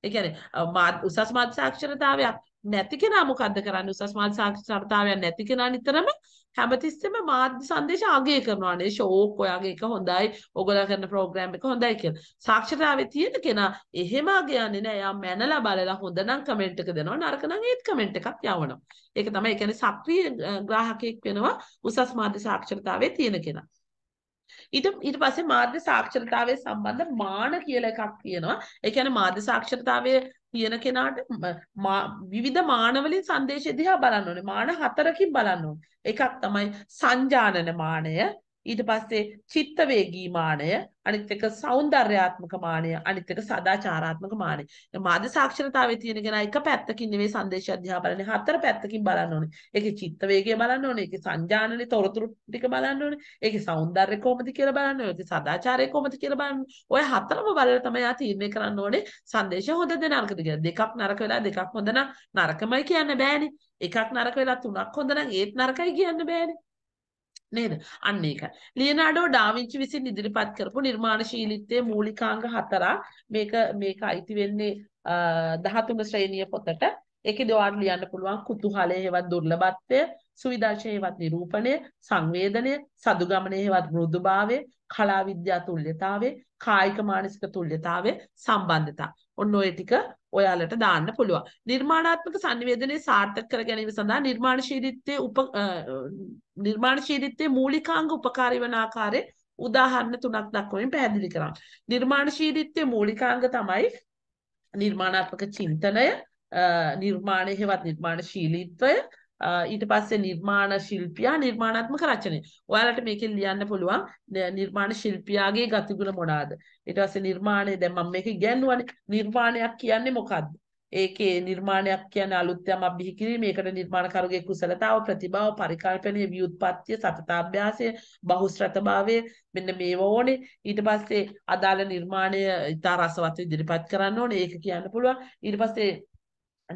ඒ කියන්නේ උසස් මාධ්‍ය සාක්ෂරතාවයක් නැති කෙනා මොකද්ද කරන්නේ උසස් මාධ්‍ය සාක්ෂරතාවයක් නැති කෙනා නිතරම හැමතිස්සෙම මාධ්‍ය සංදේශ අගය කරනවානේ ෂෝක් ඔයාගේ එක හොඳයි ඔයගොල්ලෝ කරන ප්‍රෝග්‍රෑම් එක හොඳයි කියලා සාක්ෂරතාවේ තියෙන කෙනා එහෙම අගයන්නේ නැහැ යා මැනලා බලලා හොඳ නම් කමෙන්ට් එක දෙනවා නරක නම් ඒත් කමෙන්ට් එකක් යවනවා ඒක තමයි කියන්නේ සක්‍රීය ග්‍රාහකයෙක් වෙනවා උසස් මාධ්‍ය සාක්ෂරතාවේ තියෙන කෙනා ඊට ඊට පස්සේ මාධ්‍ය සාක්ෂරතාවය සම්බන්ධ මාන කියලා එකක් තියෙනවා. ඒ කියන්නේ මාධ්‍ය සාක්ෂරතාවයේ කියන කෙනාට විවිධ මානවලින් සංදේශය දිහා බලන්න ඕනේ. මාන හතරකින් බලන්න ඕනේ. එකක් තමයි සංජානන මානය, ඊට පස්සේ චිත්ත වේගී මාණය අනිත් එක సౌందర్యාත්මක මාණය අනිත් එක සදාචාරාත්මක මාණය මාද සාක්ෂරතාවයේ තියෙන කෙනා එක පැත්තකින් නෙවෙයි සංදේශ අධ්‍යා බලන්නේ හතර පැත්තකින් බලන්න ඕනේ ඒකේ චිත්ත වේගය බලන්න ඕනේ ඒකේ සංජානනයේ තොරතුරු ටික බලන්න ඕනේ ඒකේ సౌందర్య කොහොමද කියලා බලන්න ඕනේ ඒකේ සදාචාරය කොහොමද කියලා බලන්න ඔය හතරම බලලා තමයි ආ තීරණය කරන්න ඕනේ සංදේශ හොඳද නරකද කියලා දෙකක් නරක වෙලා දෙකක් හොඳ නම් නරකමයි කියන්න බෑනේ එකක් නරක වෙලා තුනක් හොඳ නම් ඒත් නරකයි කියන්න බෑනේ නේද? අන්න ඒක. ලියනාඩෝ ඩාවින්චි විසින් ඉදිරිපත් කරපු නිර්මාණශීලීත්වයේ මූලිකාංග හතරක්. මේක මේක අයිති වෙන්නේ 13 ශ්‍රේණිය පොතට. ඒකේ දොවාට ලියන්න පුළුවන් කුතුහලය හේවත් දුර්ලභත්වය සුවිදර්ශය හේවත් නිරූපණය සංවේදනය සදුගමනය හේවත් මෘදුභාවය කලා විද්‍යා තුල්්‍යතාවය කායික මානසික තුල්්‍යතාවය සම්බන්ධතා ඔන්න ඔය ටික ඔයාලට දාන්න පුළුවන් නිර්මාණාත්මක sannivedanaya සාර්ථක කර ගැනීම සඳහා නිර්මාණශීලීත්වයේ උප නිර්මාණශීලීත්වයේ මූලිකාංග උපකාරී වන ආකාරයේ උදාහරණ තුනක් දක්වමින් පැහැදිලි කරන්න. නිර්මාණශීලීත්වයේ මූලිකාංග තමයි නිර්මාණාත්මක චින්තනය නිර්මාණය හෙවත් නිර්මාණශීලීත්වය ඊට පස්සේ නිර්මාණ ශිල්පියා නිර්මාණාත්මක රචනය. ඔයාලට මේකෙන් ලියන්න පුළුවන් නිර්මාණ ශිල්පියාගේ ගතිගුණ මොනවාද? ඊට පස්සේ නිර්මාණය දැන් මම මේක ඉගෙනුවානේ. නිර්මාණයක් කියන්නේ මොකක්ද? ඒකේ නිර්මාණයක් කියන්නේ අලුත් යමක් බිහි කිරීම. ඒකට නිර්මාණකරුගේ කුසලතාව, ප්‍රතිභාව, පරිකල්පනීය ව්‍යුත්පත්තිය, සතතාභ්‍යාසය, බහුශ්‍රතභාවය මෙන්න මේව ඕනේ. ඊට පස්සේ අදාළ නිර්මාණය ඉතා රසවත් ඉදිරිපත් කරන්න ඕනේ. ඒක කියන්න පුළුවන්. ඊට පස්සේ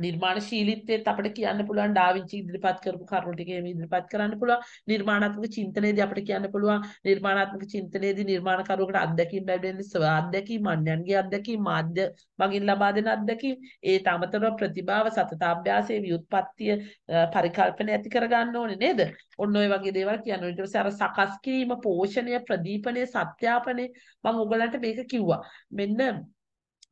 නිර්මාණශීලීත්වයත් අපිට කියන්න පුළුවන් ඩාවින්චි ඉදිරිපත් කරපු කරුණු ටික එහෙම ඉදිරිපත් කරන්න පුළුවන් නිර්මාණාත්මක චින්තනයේදී අපිට කියන්න පුළුවන් නිර්මාණාත්මක චින්තනයේදී නිර්මාණකරුවෙකුට අත්දැකීම් ලැබෙන්නේ සව අත්දැකීම් අන්‍යයන්ගේ අත්දැකීම් මාධ්‍ය මගින් ලබා දෙන අත්දැකීම් ඒ තමතරව ප්‍රතිභාව සතතාභ්‍යාසයේ ව්‍යුත්පත්තිය පරිකල්පන ඇති කරගන්න ඕනේ නේද ඔන්න ඔය වගේ දේවල් කියනවා ඊට පස්සේ අර සකස් කිරීම පෝෂණය ප්‍රදීපණය සත්‍යාපනය මම ඔයගලන්ට මේක කිව්වා මෙන්න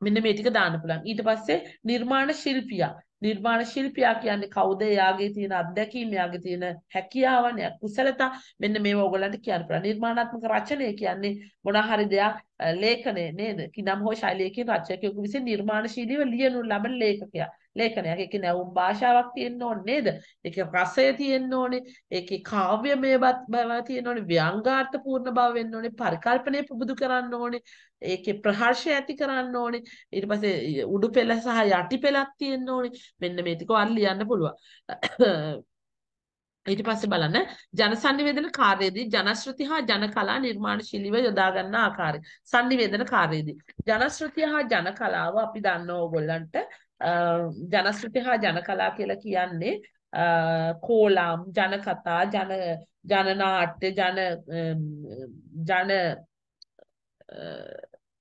මෙන්න මේ ටික දාන්න පුළුවන්. ඊට පස්සේ නිර්මාණ ශිල්පියා. නිර්මාණ ශිල්පියා කියන්නේ කවුද? එයාගේ තියෙන අත්දැකීම්, එයාගේ තියෙන හැකියාවන්, කුසලතා මෙන්න මේවා ඔයගොල්ලන්ට කියන්න පුළුවන්. නිර්මාණාත්මක රචනය කියන්නේ මොන හරි දෙයක් ලේඛනය නේද? කිනම් හෝ ශෛලියකින් රචකයෙකු විසින් නිර්මාණශීලීව ලියනු ලබන ලේඛකයා. ලේඛනයක්. ඒකේ නැවුම් භාෂාවක් තියෙන්න ඕනේ නේද? ඒකේ රසය තියෙන්න ඕනේ. ඒකේ කාව්‍යමය බව තියෙන්න ඕනේ. ව්‍යංගාර්ථපූර්ණ බව වෙන්න ඕනේ. පරිකල්පනය පුබුදු කරන්න ඕනේ. ඒකේ ප්‍රහර්ෂය ඇති කරන්න ඕනේ. ඊට පස්සේ උඩු පෙළ සහ යටි පෙළක් තියෙන්න ඕනේ. මෙන්න මේ ටික වන් ලියන්න පුළුවන්. ඊට පස්සේ බලන්න ජන සංනිවේදන කාර්යයේදී ජනශ්‍රුති හා ජන කලා නිර්මාණශීලීව යොදා ගන්න ආකාරය. සංනිවේදන කාර්යයේදී ජනශ්‍රුතිය හා ජන කලාව අපි දන්නවා ඕගොල්ලන්ට ජනශෘති හා ජනකලා කියලා කියන්නේ කෝලාම් ජනකතා ජන ජනනාට්‍ය ජන ජන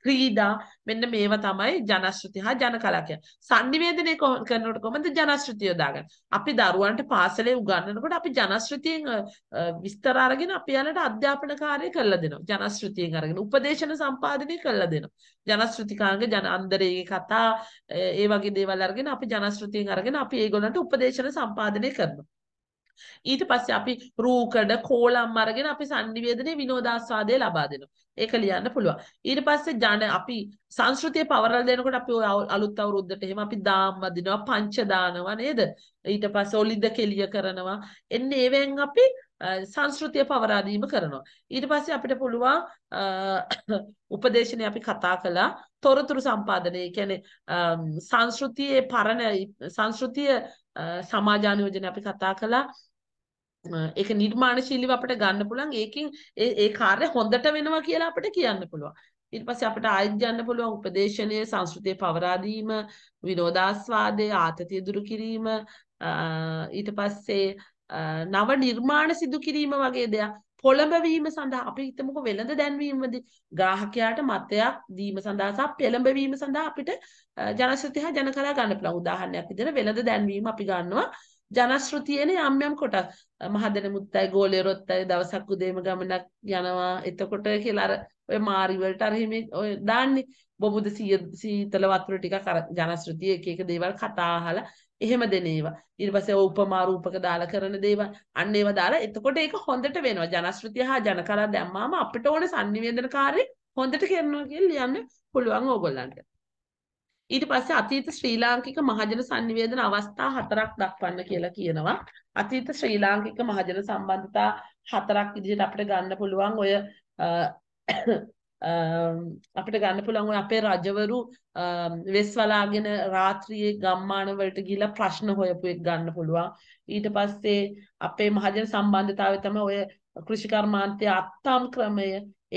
ක්‍රීඩා මෙන්න මේවා තමයි ජනශ්‍රුති හා ජන කලා කියන්නේ. sannivedanaya කරනකොට කොහොමද ජනශ්‍රුතිය යොදාගන්නේ? අපි දරුවන්ට පාසලේ උගන්වනකොට අපි ජනශ්‍රුතියෙන් විස්තර අරගෙන අපි යාලට අධ්‍යාපන කාර්යය කරලා දෙනවා. ජනශ්‍රුතියෙන් අරගෙන උපදේශන සම්පාදනය කරලා දෙනවා. ජනශ්‍රුතිකාංග ජන අන්දරයේ කතා ඒ වගේ දේවල් අරගෙන අපි ජනශ්‍රුතියෙන් අරගෙන අපි ඒගොල්ලන්ට උපදේශන සම්පාදනය කරනවා. ඊට පස්සේ අපි රූකඩ කෝලම් අරගෙන අපි sannivedanaye විනෝදාස්වාදය ලබා දෙනවා. ඒක ලියන්න පුළුවන්. ඊට පස්සේ ජන අපි සංස්කෘතිය පවරලා දෙනකොට අපි අලුත් අවුරුද්දට එහෙම අපි දාම් වදිනවා, පංච දානවා නේද? ඊට පස්සේ ඔලිද කෙලිය කරනවා. එන්නේ ඒවෙන් අපි සංස්කෘතිය පවරා දීම කරනවා. ඊට පස්සේ අපිට පුළුවන් උපදේශනය අපි කතා කළා තොරතුරු සම්පාදනය. ඒ කියන්නේ සංස්කෘතියේ පරණ සංස්කෘතිය සමාජානයෝජන අපි කතා කළා ඒක නිර්මාණශීලීව අපිට ගන්න පුළුවන් ඒකෙන් ඒ ඒ කාර්ය හොඳට වෙනවා කියලා අපිට කියන්න පුළුවන් ඊට පස්සේ අපිට ආයෙත් ගන්න පුළුවන් උපදේශනය සංස්කෘතිය පවරා දීම විනෝදාස්වාදය ආතතිය දුරු කිරීම ඊට පස්සේ නව නිර්මාණ සිදු කිරීම වගේ දෙයක් පොළඹවීම සඳහා අපි හිතමුකෝ වෙළඳ දැන්වීමදී ග්‍රාහකයාට මතයක් දීම සඳහා සහ පෙළඹවීම සඳහා අපිට ජනශ්‍රුතිය හා ජනකලා ගන්න පුළුවන්. උදාහරණයක් විදිහට වෙළඳ දැන්වීම අපි ගන්නවා ජනශ්‍රුතියන යම් යම් කොටස් මහදෙන මුත්තයි ගෝලය රොත්තයි දවසක් උදේම ගමනක් යනවා එතකොට කියලා අර ඔය මාරි වලට අර හිමේ ඔය දාන්නේ බොබුද සීතල වතුර ටිකක් අර ජනශ්‍රුතිය එක එක දේවල් කතා අහලා එහෙම දෙන ඒවා. ඊට පස්සේ උපමා රූපක දාලා කරන දේවල් අන්න ඒවා දාලා එතකොට ඒක හොඳට වෙනවා. ජනශ්‍රුතිය හා ජනකලා දැම්මාම අපිට ඕන sannivedanකාරී හොඳට කරනවා කියලා ලියන්න පුළුවන් ඕගොල්ලන්ට. ඊට පස්සේ අතීත ශ්‍රී ලාංකික මහජන sannivedana අවස්ථා හතරක් දක්වන්න කියලා කියනවා. අතීත ශ්‍රී ලාංකික මහජන සම්බන්ධතා හතරක් විදිහට අපිට ගන්න පුළුවන් ඔය අපිට ගන්න පුළුවන් අපේ රජවරු වෙස් වලාගෙන රාත්‍රියේ ගම්මාන වලට ගිහිලා ප්‍රශ්න හොයපු එක ගන්න පුළුවන්. ඊට පස්සේ අපේ මහජන සම්බන්ධතාවය තමයි ඔය කෘෂිකර්මාන්තයේ අත්තාම් ක්‍රමය.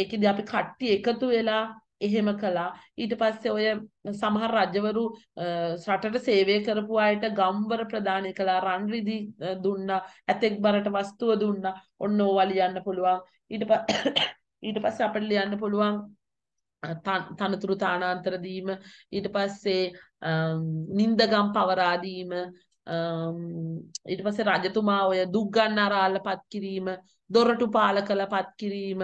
ඒකෙදි අපි කට්ටි එකතු වෙලා එහෙම කළා. ඊට පස්සේ ඔය සමහර රජවරු රටට සේවය කරපු අයට ගම්වර ප්‍රදානය කළා, රන් රිදි දුන්නා, ඇතෙක් බරට වස්තුව දුන්නා. ඔන්න ඕවා ලියන්න පුළුවන්. ඊට ඊට පස්සේ අපිට ලියන්න පුළුවන් තනතුරු තානාන්තර දීම ඊට පස්සේ නින්දගම් පවරා දීම ඊට පස්සේ රජතුමා ඔය දුක්ගන්න අරාලපත් කිරීම දොරටු පාලකලපත් කිරීම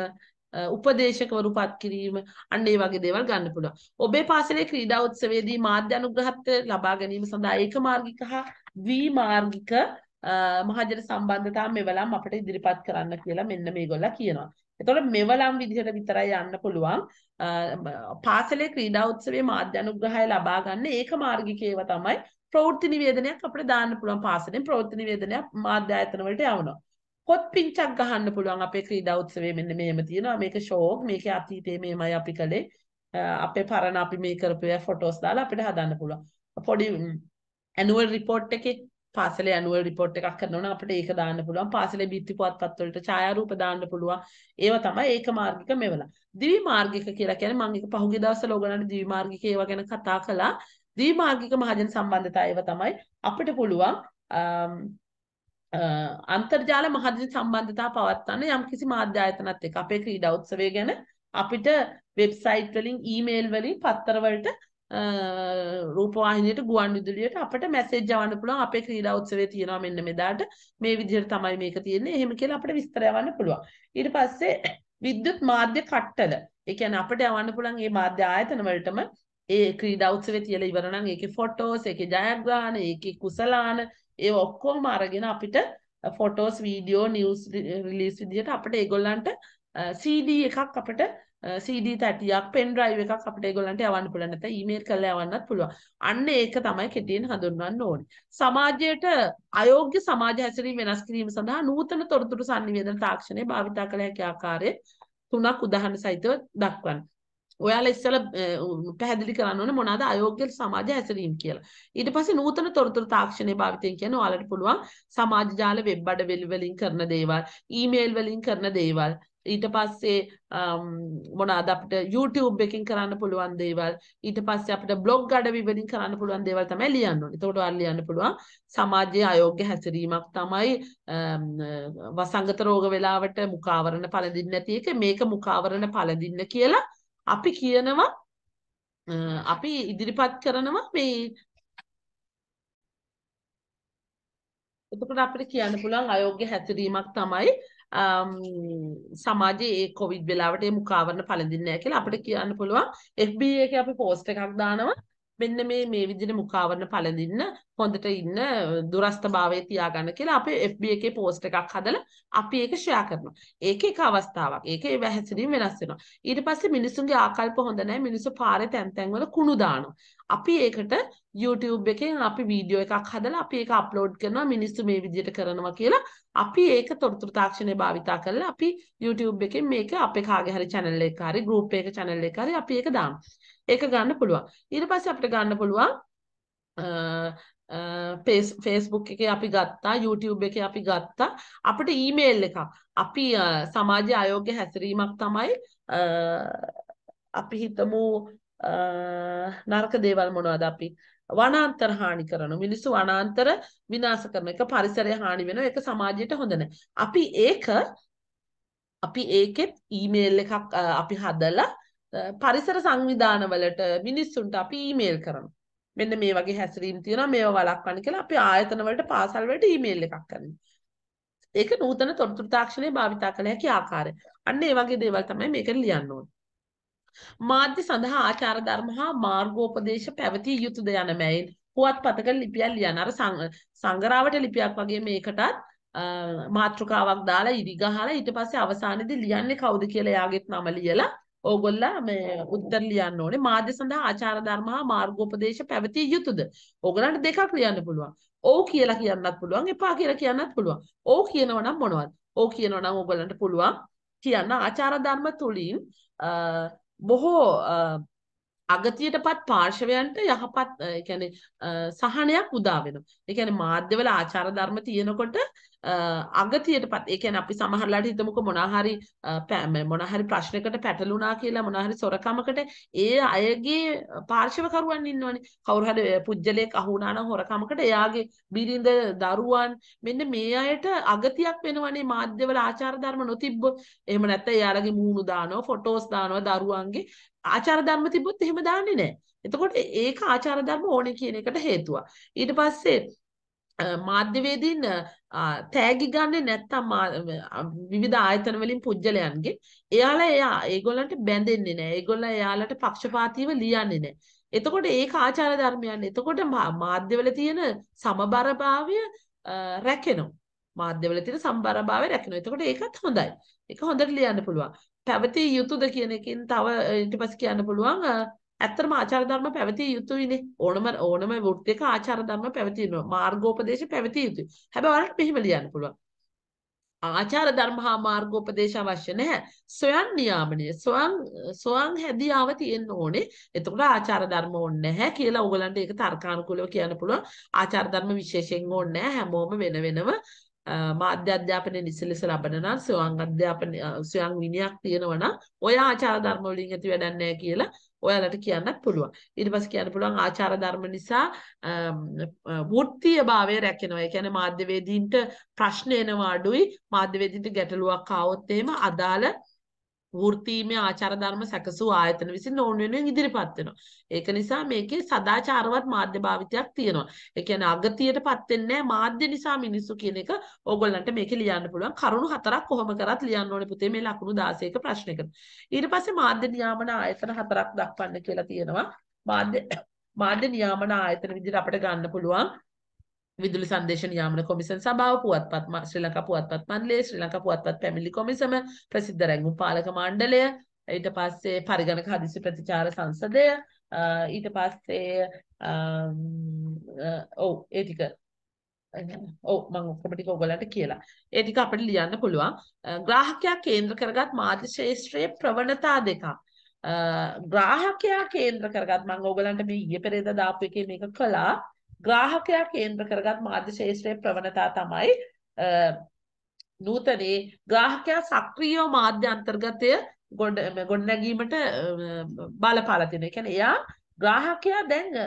උපදේශකවරු පත් කිරීම අන්න ඒ වගේ දේවල් ගන්න පුළුවන්. ඔබේ පාසලේ ක්‍රීඩා උත්සවයේදී මාධ්‍ය අනුග්‍රහත්වය ලබා ගැනීම සඳහා ඒක මාර්ගික හා ද්විමාර්ගික මහජන සම්බන්ධතා මෙවලම් අපිට ඉදිරිපත් කරන්න කියලා මෙන්න මේගොල්ලා කියනවා. එතකොට මෙවලම් විදිහට විතරයි යන්න පුළුවන්. පාසලේ ක්‍රීඩා උත්සවයේ මාධ්‍ය අනුග්‍රහය ලබා ගන්න ඒක මාර්ගිකේව තමයි ප්‍රවෘත්ති නිවේදනයක් අපිට දාන්න පුළුවන් පාසලෙන් ප්‍රවෘත්ති නිවේදනයක් මාධ්‍ය ආයතන වලට යවනවා. පොත් පිංචක් ගහන්න පුළුවන් අපේ ක්‍රීඩා උත්සවයේ මෙන්න මෙහෙම තියෙනවා. මේක ෂෝක්, මේක අතීතයේ මෙහෙමයි අපි කළේ. අපේ පරණ අපි මේ කරපු ෆොටෝස් දාලා අපිට හදන්න පුළුවන්. පොඩි ඇනුවල් රිපෝට් එකේ පාසලේ ඇනුවල් රිපෝට් එකක් කරනවනම් අපිට ඒක දාන්න පුළුවන්. පාසලේ බිත්ති පුවත්පත් වලට ඡායාරූප දාන්න පුළුවන්. ඒවා තමයි ඒක මාර්ගික මෙවලා. දිවි මාර්ගික කියලා කියන්නේ මම ඒක පහුගිය දවස්වල ඔයගලන්ට දිවි මාර්ගික ඒවා ගැන කතා කළා. දිවි මාර්ගික මහජන සම්බන්ධතා ඒවා තමයි අපිට පුළුවන් අන්තර්ජාල මහජන සම්බන්ධතා පවත්වන්න යම්කිසි මාධ්‍ය ආයතනත් එක්ක අපේ ක්‍රීඩා උත්සවය ගැන අපිට වෙබ්සයිට් වලින් ඊමේල් වලින් පත්තර වලට රූපවාහිනියට ගුවන් විදුලියට අපිට මැසේජ් යවන්න පුළුවන් අපේ ක්‍රීඩා උත්සවයේ තියෙනවා මෙන්න මෙදාට මේ විදිහට තමයි මේක තියෙන්නේ එහෙම කියලා අපිට විස්තර යවන්න පුළුවන් ඊට පස්සේ විද්‍යුත් මාධ්‍ය කට්ටල ඒ කියන්නේ අපිට යවන්න පුළුවන් මේ මාධ්‍ය ආයතන වලටම ඒ ක්‍රීඩා උත්සවයේ තියලා ඉවර නම් ඒකේ ෆොටෝස් ඒකේ ජයග්‍රහණ ඒකේ කුසලාන ඒ ඔක්කොම අරගෙන අපිට ෆොටෝස් වීඩියෝ නිවස් රිලීස් විදිහට අපිට ඒගොල්ලන්ට CD එකක් අපිට CD තැටියක් pen drive එකක් අපිට ඒගොල්ලන්ට යවන්න පුළුවන් නැත්නම් email කරලා යවන්නත් පුළුවන්. අන්න ඒක තමයි කෙටියෙන් හඳුන්වන්න ඕනේ. සමාජයට අයෝග්‍ය සමාජ හැසිරීම වෙනස් කිරීම සඳහා නූතන තොරතුරු sannivedana තාක්ෂණය භාවිතා කළ හැකි ආකාරයේ තුනක් උදාහරණ සහිතව දක්වන්න. ඔයාලා ඉස්සල පැහැදිලි කරන්න ඕනේ මොනවාද අයෝග්‍ය සමාජ හැසිරීම කියලා. ඊට පස්සේ නූතන තොරතුරු තාක්ෂණයේ භාවිතයෙන් කියන්නේ ඔයාලට පුළුවන් සමාජ ජාල වෙබ් අඩවිලි වලින් කරන දේවල්, ඊමේල් වලින් කරන දේවල්, ඊට පස්සේ මොනවාද අපිට YouTube එකකින් කරන්න පුළුවන් දේවල් ඊට පස්සේ අපිට blog අඩවි වලින් කරන්න පුළුවන් දේවල් තමයි ලියන්න ඕනේ. එතකොට ඔයාලා ලියන්න පුළුවන් සමාජයේ අයෝග්‍ය හැසිරීමක් තමයි වසංගත රෝග වෙලාවට මුඛාවරණ පළඳින්න නැති එක මේක මුඛාවරණ පළඳින්න කියලා අපි කියනවා අපි ඉදිරිපත් කරනවා මේ එතකොට අපිට කියන්න පුළුවන් අයෝග්‍ය හැසිරීමක් තමයි සමාජයේ ඒ කොවිඩ් වෙලාවට ඒ මුඛාවරණ පළඳින්නේ නැහැ කියලා අපිට කියන්න පුළුවන් FBA එකේ අපි පෝස්ට් එකක් දානවා මෙන්න මේ මේ විදිහට මුඛාවරණ පළඳින්න හොඳට ඉන්න දුරස්තභාවයේ තියාගන්න කියලා අපේ FB එකේ post එකක් හදලා අපි ඒක share කරනවා. ඒක එක අවස්ථාවක්. ඒකේ වැහැසිරීම වෙනස් වෙනවා. ඊට පස්සේ මිනිසුන්ගේ ආකල්ප හොඳ නැහැ. මිනිස්සු පාරේ තැන් තැන් වල කුණු දානවා. අපි ඒකට YouTube එකෙන් අපි වීඩියෝ එකක් හදලා අපි ඒක අප්ලෝඩ් කරනවා මිනිස්සු මේ විදිහට කරනවා කියලා අපි ඒක තොරතුරු තාක්ෂණය භාවිතා කරලා අපි YouTube එකෙන් මේක අපේ කාගේ හරි channel එකක හරි group එකක channel එකක හරි අපි ඒක දානවා. ඒක ගන්න පුළුවන්. ඊට පස්සේ අපිට ගන්න පුළුවන් ෆේස්බුක් එකේ අපි ගත්තා YouTube එකේ අපි ගත්තා අපිට ඊමේල් එකක් අපි සමාජ අයෝග්‍ය හැසිරීමක් තමයි අපි හිතමු නරක දේවල් මොනවද අපි වනාන්තර හානි කරන මිනිස්සු වනාන්තර විනාශ කරන එක පරිසරය හානි වෙනවා ඒක සමාජයට හොඳ නැහැ අපි ඒක අපි ඒකෙත් ඊමේල් එකක් අපි හදලා පරිසර සංවිධානවලට මිනිස්සුන්ට අපි ඊමේල් කරන මෙන්න මේ වගේ හැසිරීම් තියෙනවා මේව වළක්වන්න කියලා අපි ආයතන වලට පාසල් වලට ඊමේල් එකක් කරනවා ඒක නූතන තොරතුරු තාක්ෂණය භාවිතා කළ හැකි ආකාරය අන්න ඒ වගේ දේවල් තමයි මේක ලියන්න ඕනේ මාධ්‍ය සඳහා ආචාර ධර්ම හා මාර්ගෝපදේශ පැවතිය යුතුද යන මැයින් පුවත්පතක ලිපියක් ලියන්න අර සංගරාවට ලිපියක් වගේ මේකටත් මාතෘකාවක් දාලා ඉරිගහලා ඊට පස්සේ අවසානයේදී ලියන්නේ කවුද කියලා එයාගෙත් නම ලියලා ඕගොල්ලා මේ උත්තර ලියන්න ඕනේ. මාධ්‍ය සඳහා ආචාර ධර්ම හා මාර්ගෝපදේශ පැවතිය යුතුද? ඕගලන්ට දෙකක් ලියන්න පුළුවන්. ඔව් කියලා කියන්නත් පුළුවන්, එපා කියලා කියන්නත් පුළුවන්. ඔව් කියනවා නම් මොනවද? ඔව් කියනවා නම් ඕගලන්ට පුළුවන් කියන්න ආචාර ධර්ම තුලින් බොහෝ අගතියටපත් පාර්ශවයන්ට යහපත් يعني සහනයක් උදා වෙනවා. ඒ කියන්නේ මාධ්‍යවල ආචාර ධර්ම තියෙනකොට අගතියටපත් ඒ කියන්නේ අපි සමහරලාට හිතමුකෝ මොනාහරි මොනාහරි ප්‍රශ්නයකට පැටලුණා කියලා මොනාහරි සොරකමකට ඒ අයගේ පාර්ශවකරුවන් ඉන්නවනේ කවුරු හරි පුජ්‍යලයක් අහු වුණා නම් හොරකමකට එයාගේ බිරිඳ දරුවන් මෙන්න මේ අයට අගතියක් වෙනවනේ මාධ්‍යවල ආචාර ධර්ම නොතිබ්බොත් එහෙම නැත්නම් එයාලගේ මූණු දානවා ෆොටෝස් දානවා දරුවන්ගේ ආචාර ධර්ම තිබ්බොත් එහෙම දාන්නේ නැහැ එතකොට ඒක ආචාර ධර්ම ඕනේ කියන එකට හේතුවක් ඊට පස්සේ මාධ්‍යවේදීන් තෑගි ගන්න නැත්තම් විවිධ ආයතන වලින් පුජ්‍යලයන්ගේ එයාලා එයා ඒගොල්ලන්ට බැඳෙන්නේ නැහැ. ඒගොල්ලෝ එයාලට පක්ෂපාතීව ලියන්නේ නැහැ. එතකොට ඒක ආචාර ධර්මයන්. එතකොට මාධ්‍යවල තියෙන සමබරභාවය රැකෙනවා. මාධ්‍යවල තියෙන සමබරභාවය රැකෙනවා. එතකොට ඒකත් හොඳයි. ඒක හොඳට ලියන්න පුළුවන්. පැවතිය යුතුද කියන එකෙන් තව ඊට පස්සේ කියන්න පුළුවන් ඇත්තටම ආචාර ධර්ම පැවතිය යුතුයිනේ. ඕනම ඕනම වෘත්තයක ආචාර ධර්ම පැවතිනවා. මාර්ගෝපදේශ පැවතිය යුතුයි. හැබැයි ඔයාලට මෙහෙම ලියන්න පුළුවන්. ආචාර ධර්ම හා මාර්ගෝපදේශ අවශ්‍ය නැහැ. සොයන් නියාමනය, සොයන් සොයන් හැදියාව තියෙන්න ඕනේ. එතකොට ආචාර ධර්ම ඕනේ නැහැ කියලා ඕගලන්ට ඒක තර්කානුකූලව කියන්න පුළුවන්. ආචාර ධර්ම විශේෂයෙන් ඕනේ නැහැ. හැමෝම වෙන වෙනම මාධ්‍ය අධ්‍යාපනය නිසලෙස ලබන නම් ස්වයං අධ්‍යාපන ස්වයං විනයක් තියෙනවා නම් ඔය ආචාර ධර්ම වලින් ඇති වැඩක් නැහැ කියලා ඔයාලට කියන්නත් පුළුවන්. ඊට පස්සේ කියන්න පුළුවන් ආචාර ධර්ම නිසා වෘත්තීය භාවය රැකෙනවා. ඒ කියන්නේ මාධ්‍යවේදීන්ට ප්‍රශ්න එනවා අඩුයි. මාධ්‍යවේදීන්ට ගැටලුවක් ආවොත් එහෙම අදාළ වෘත්තීමේ ආචාර ධර්ම සැකසූ ආයතන විසින් ඕන වෙනුවෙන් ඉදිරිපත් වෙනවා. ඒක නිසා මේකේ සදාචාරවත් මාධ්‍ය භාවිතයක් තියෙනවා. ඒ කියන්නේ අගතියටපත් වෙන්නේ මාධ්‍ය නිසා මිනිස්සු කියන එක ඕගොල්ලන්ට මේකේ ලියන්න පුළුවන්. කරුණු හතරක් කොහොම කරත් ලියන්න ඕනේ පුතේ මේ ලකුණු 16ක ප්‍රශ්නයකට. ඊට පස්සේ මාධ්‍ය නියාමන ආයතන හතරක් දක්වන්න කියලා තියෙනවා. මාධ්‍ය මාධ්‍ය නියාමන ආයතන විදිහට අපිට ගන්න පුළුවන්. විදුලි සංදේශන යාමන කොමිසන් සභාව පුවත්පත් ශ්‍රී ලංකා පුවත්පත් මණ්ඩලය ශ්‍රී ලංකා පුවත්පත් පැමිණිලි කොමිසම ප්‍රසිද්ධ රැඟුම් පාලක මණ්ඩලය ඊට පස්සේ පරිගණක හදිසි ප්‍රතිචාර සංසදය ඊට පස්සේ ඔව් ඒ ටික ඔව් මම ඔක්කොම ටික ඔයගලන්ට කියලා. ඒ ටික අපිට ලියන්න පුළුවන්. ග්‍රාහකයා කේන්ද්‍ර කරගත් මාධ්‍ය ශාස්ත්‍රයේ ප්‍රවණතා දෙකක්. ග්‍රාහකයා කේන්ද්‍ර කරගත් මම ඔයගලන්ට මේ ඊයේ පෙරේදා දාපු එකේ මේක කළා. ග්‍රාහකයා කේන්ද්‍ර කරගත් මාධ්‍ය ශාස්ත්‍රයේ ප්‍රවණතා තමයි නූතනයේ ග්‍රාහකයා සක්‍රීයව මාධ්‍ය අන්තර්ගතය ගොඩ ගොඩනැගීමට බලපාලා තියෙනවා. ඒ කියන්නේ එයා ග්‍රාහකයා දැන්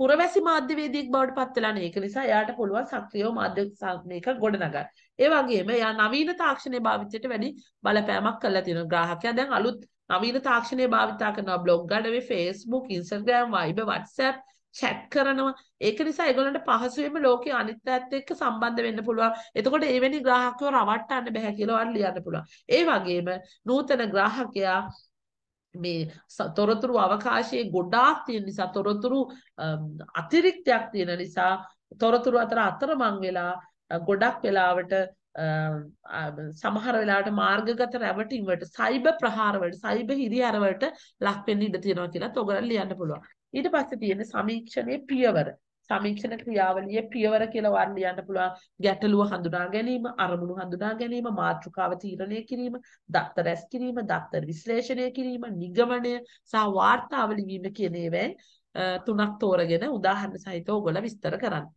පුරවැසි මාධ්‍යවේදියෙක් බවට පත් වෙලා නේ. ඒක නිසා එයාට පුළුවන් සක්‍රීයව මාධ්‍ය මේක ගොඩනගන්න. ඒ වගේම එයා නවීන තාක්ෂණයේ භාවිතයට වැඩි බලපෑමක් කරලා තියෙනවා. ග්‍රාහකයා දැන් අලුත් නවීන තාක්ෂණයේ භාවිතා කරනවා බ්ලොග් අඩවි, Facebook, Instagram, Viber, WhatsApp chat කරනවා. ඒක නිසා ඒගොල්ලන්ට පහසුවෙන්ම ලෝකයේ අනිත් පැත්ත එක්ක සම්බන්ධ වෙන්න පුළුවන්. එතකොට එවැනි ග්‍රාහකව රවට්ටන්න බෑ කියලා වන් ලියන්න පුළුවන්. ඒ වගේම නූතන ග්‍රාහකයා මේ තොරතුරු අවකාශයේ ගොඩාක් තියෙන නිසා තොරතුරු අතිරික්තයක් තියෙන නිසා තොරතුරු අතර අතරමං වෙලා ගොඩක් වෙලාවට සමහර වෙලාවට මාර්ගගත රැවටිම් වලට සයිබර් ප්‍රහාර වලට සයිබර් හිරිහැර වලට ලක් වෙන්න ඉඩ තියෙනවා කියලා තොගරල් ලියන්න පුළුවන්. ඊට පස්සේ තියෙන්නේ සමීක්ෂණයේ පියවර. සමීක්ෂණ ක්‍රියාවලියේ පියවර කියලා වර්ණ ලියන්න පුළුවන්. ගැටලුව හඳුනා ගැනීම, අරමුණු හඳුනා ගැනීම, මාතෘකාව තීරණය කිරීම, දත්ත රැස් කිරීම, දත්ත විශ්ලේෂණය කිරීම, නිගමනය සහ වාර්තාව ලිවීම කියන ඒවායින් තුනක් තෝරගෙන උදාහරණ සහිතව ඔයගොල්ලෝ විස්තර කරන්න.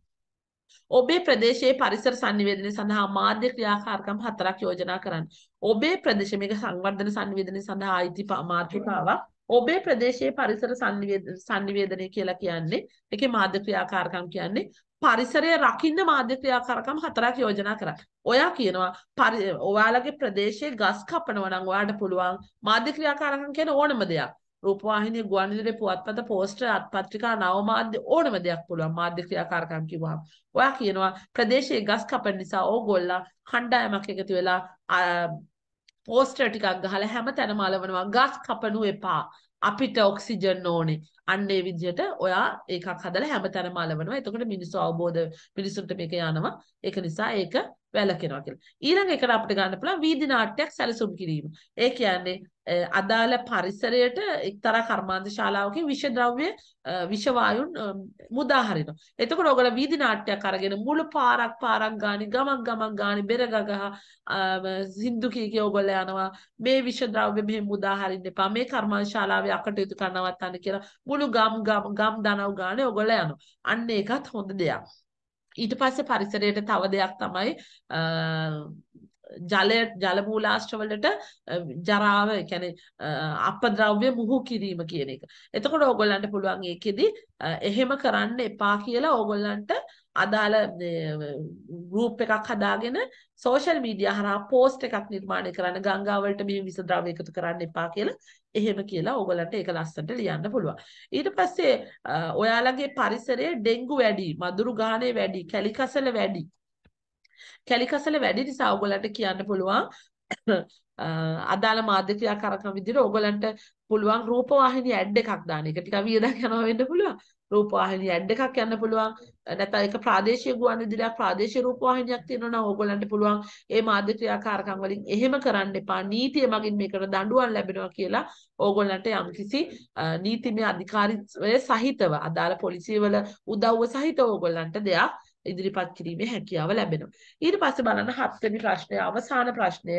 ඔබේ ප්‍රදේශයේ පරිසර සංනිවේදනය සඳහා මාධ්‍ය ක්‍රියාකාරකම් හතරක් යෝජනා කරන්න. ඔබේ ප්‍රදේශ මේක සංවර්ධන සංනිවේදනය සඳහා අයිති මාතෘකාවක් ඔබේ ප්‍රදේශයේ පරිසර sannivedanaya කියලා කියන්නේ ඒකේ මාධ්‍ය ක්‍රියාකාරකම් කියන්නේ පරිසරය රකින්න මාධ්‍ය ක්‍රියාකාරකම් හතරක් යෝජනා කරා. ඔයා කියනවා ඔයාලගේ ප්‍රදේශයේ ගස් කපනවා නම් ඔයාට පුළුවන් මාධ්‍ය ක්‍රියාකාරකම් කියන ඕනම දෙයක්. රූපවාහිනිය ගුවන් විදුලියේ පුවත්පත පෝස්ටර් අත්පත්‍රිකා නව මාධ්‍ය ඕනම දෙයක් පුළුවන් මාධ්‍ය ක්‍රියාකාරකම් කිව්වහම. ඔයා කියනවා ප්‍රදේශයේ ගස් කපන නිසා ඕගොල්ලෝ කණ්ඩායමක් එකතු වෙලා පෝස්ටර් ටිකක් ගහලා හැම තැනම අලවනවා ගස් කපනු එපා අපිට ඔක්සිජන් ඕනේ අන්න ඒ විදිහට ඔයා ඒකක් හදලා හැම තැනම අලවනවා එතකොට මිනිස්සු අවබෝධ මිනිසුන්ට මේක යනවා ඒක නිසා ඒක වැළකෙනවා කියලා. ඊළඟ එකට අපිට ගන්න පුළුවන් වීදි නාට්‍යයක් සැලසුම් කිරීම. ඒ කියන්නේ අදාළ පරිසරයට එක්තරා කර්මාන්ත ශාලාවකින් විෂ ද්‍රව්‍ය විෂ වායුන් මුදා හරිනවා. එතකොට ඔයගොල්ලෝ වීදි නාට්‍යයක් අරගෙන මුළු පාරක් පාරක් ගානේ ගමක් ගමක් ගානේ බෙර ගගහ සින්දු කී කිය ඔයගොල්ලෝ යනවා. මේ විෂ ද්‍රව්‍ය මෙහෙම මුදා හරින්න එපා. මේ කර්මාන්ත ශාලාවේ අකටයුතු කරනවත් අන්න කියලා මුළු ගම් ගම් ගම් දනව් ගානේ ඔයගොල්ලෝ යනවා. අන්න ඒකත් හොඳ දෙයක්. ඊට පස්සේ පරිසරයට තව දෙයක් තමයි ජලය ජල මූලාශ්‍රවලට ජරාව ඒ කියන්නේ අපද්‍රව්‍ය මුහු කිරීම කියන එක. එතකොට ඕගොල්ලන්ට පුළුවන් ඒකෙදි එහෙම කරන්න එපා කියලා ඕගොල්ලන්ට අදාළ ගෲප් එකක් හදාගෙන සෝෂල් මීඩියා හරහා පෝස්ට් එකක් නිර්මාණය කරන්න ගංගා වලට මේ විස ද්‍රව්‍ය එකතු කරන්න එපා කියලා එහෙම කියලා ඕගලන්ට ඒක ලස්සනට ලියන්න පුළුවන්. ඊට පස්සේ ඔයාලගේ පරිසරයේ ඩෙන්ගු වැඩි, මදුරු ගාහණය වැඩි, කැලිකසල වැඩි. කැලිකසල වැඩි නිසා ඕගලන්ට කියන්න පුළුවන් අදාළ මාධ්‍ය ක්‍රියාකාරකම් විදිහට ඕගලන්ට පුළුවන් රූපවාහිනී ඇඩ් එකක් දාන එක ටිකක් වියදම් යනවා වෙන්න පුළුවන්. රූපවාහිනිය ඇඩ් එකක් යන්න පුළුවන් නැත්නම් ඒක ප්‍රාදේශීය ගුවන් විදුලියක් ප්‍රාදේශීය රූපවාහිනියක් තියෙනවා නම් ඕගොල්ලන්ට පුළුවන් ඒ මාධ්‍ය ක්‍රියාකාරකම් වලින් එහෙම කරන්න එපා නීතිය මගින් මේකට දඬුවම් ලැබෙනවා කියලා ඕගොල්ලන්ට යම්කිසි නීතිමය අධිකාරීත්වය සහිතව අදාළ පොලිසියවල උදව්ව සහිතව ඕගොල්ලන්ට දෙයක් ඉදිරිපත් කිරීමේ හැකියාව ලැබෙනවා ඊට පස්සේ බලන්න හත්වෙනි ප්‍රශ්නය අවසාන ප්‍රශ්නය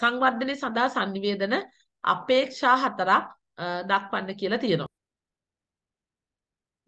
සංවර්ධනය සඳහා sannivedana අපේක්ෂා හතරක් දක්වන්න කියලා තියෙනවා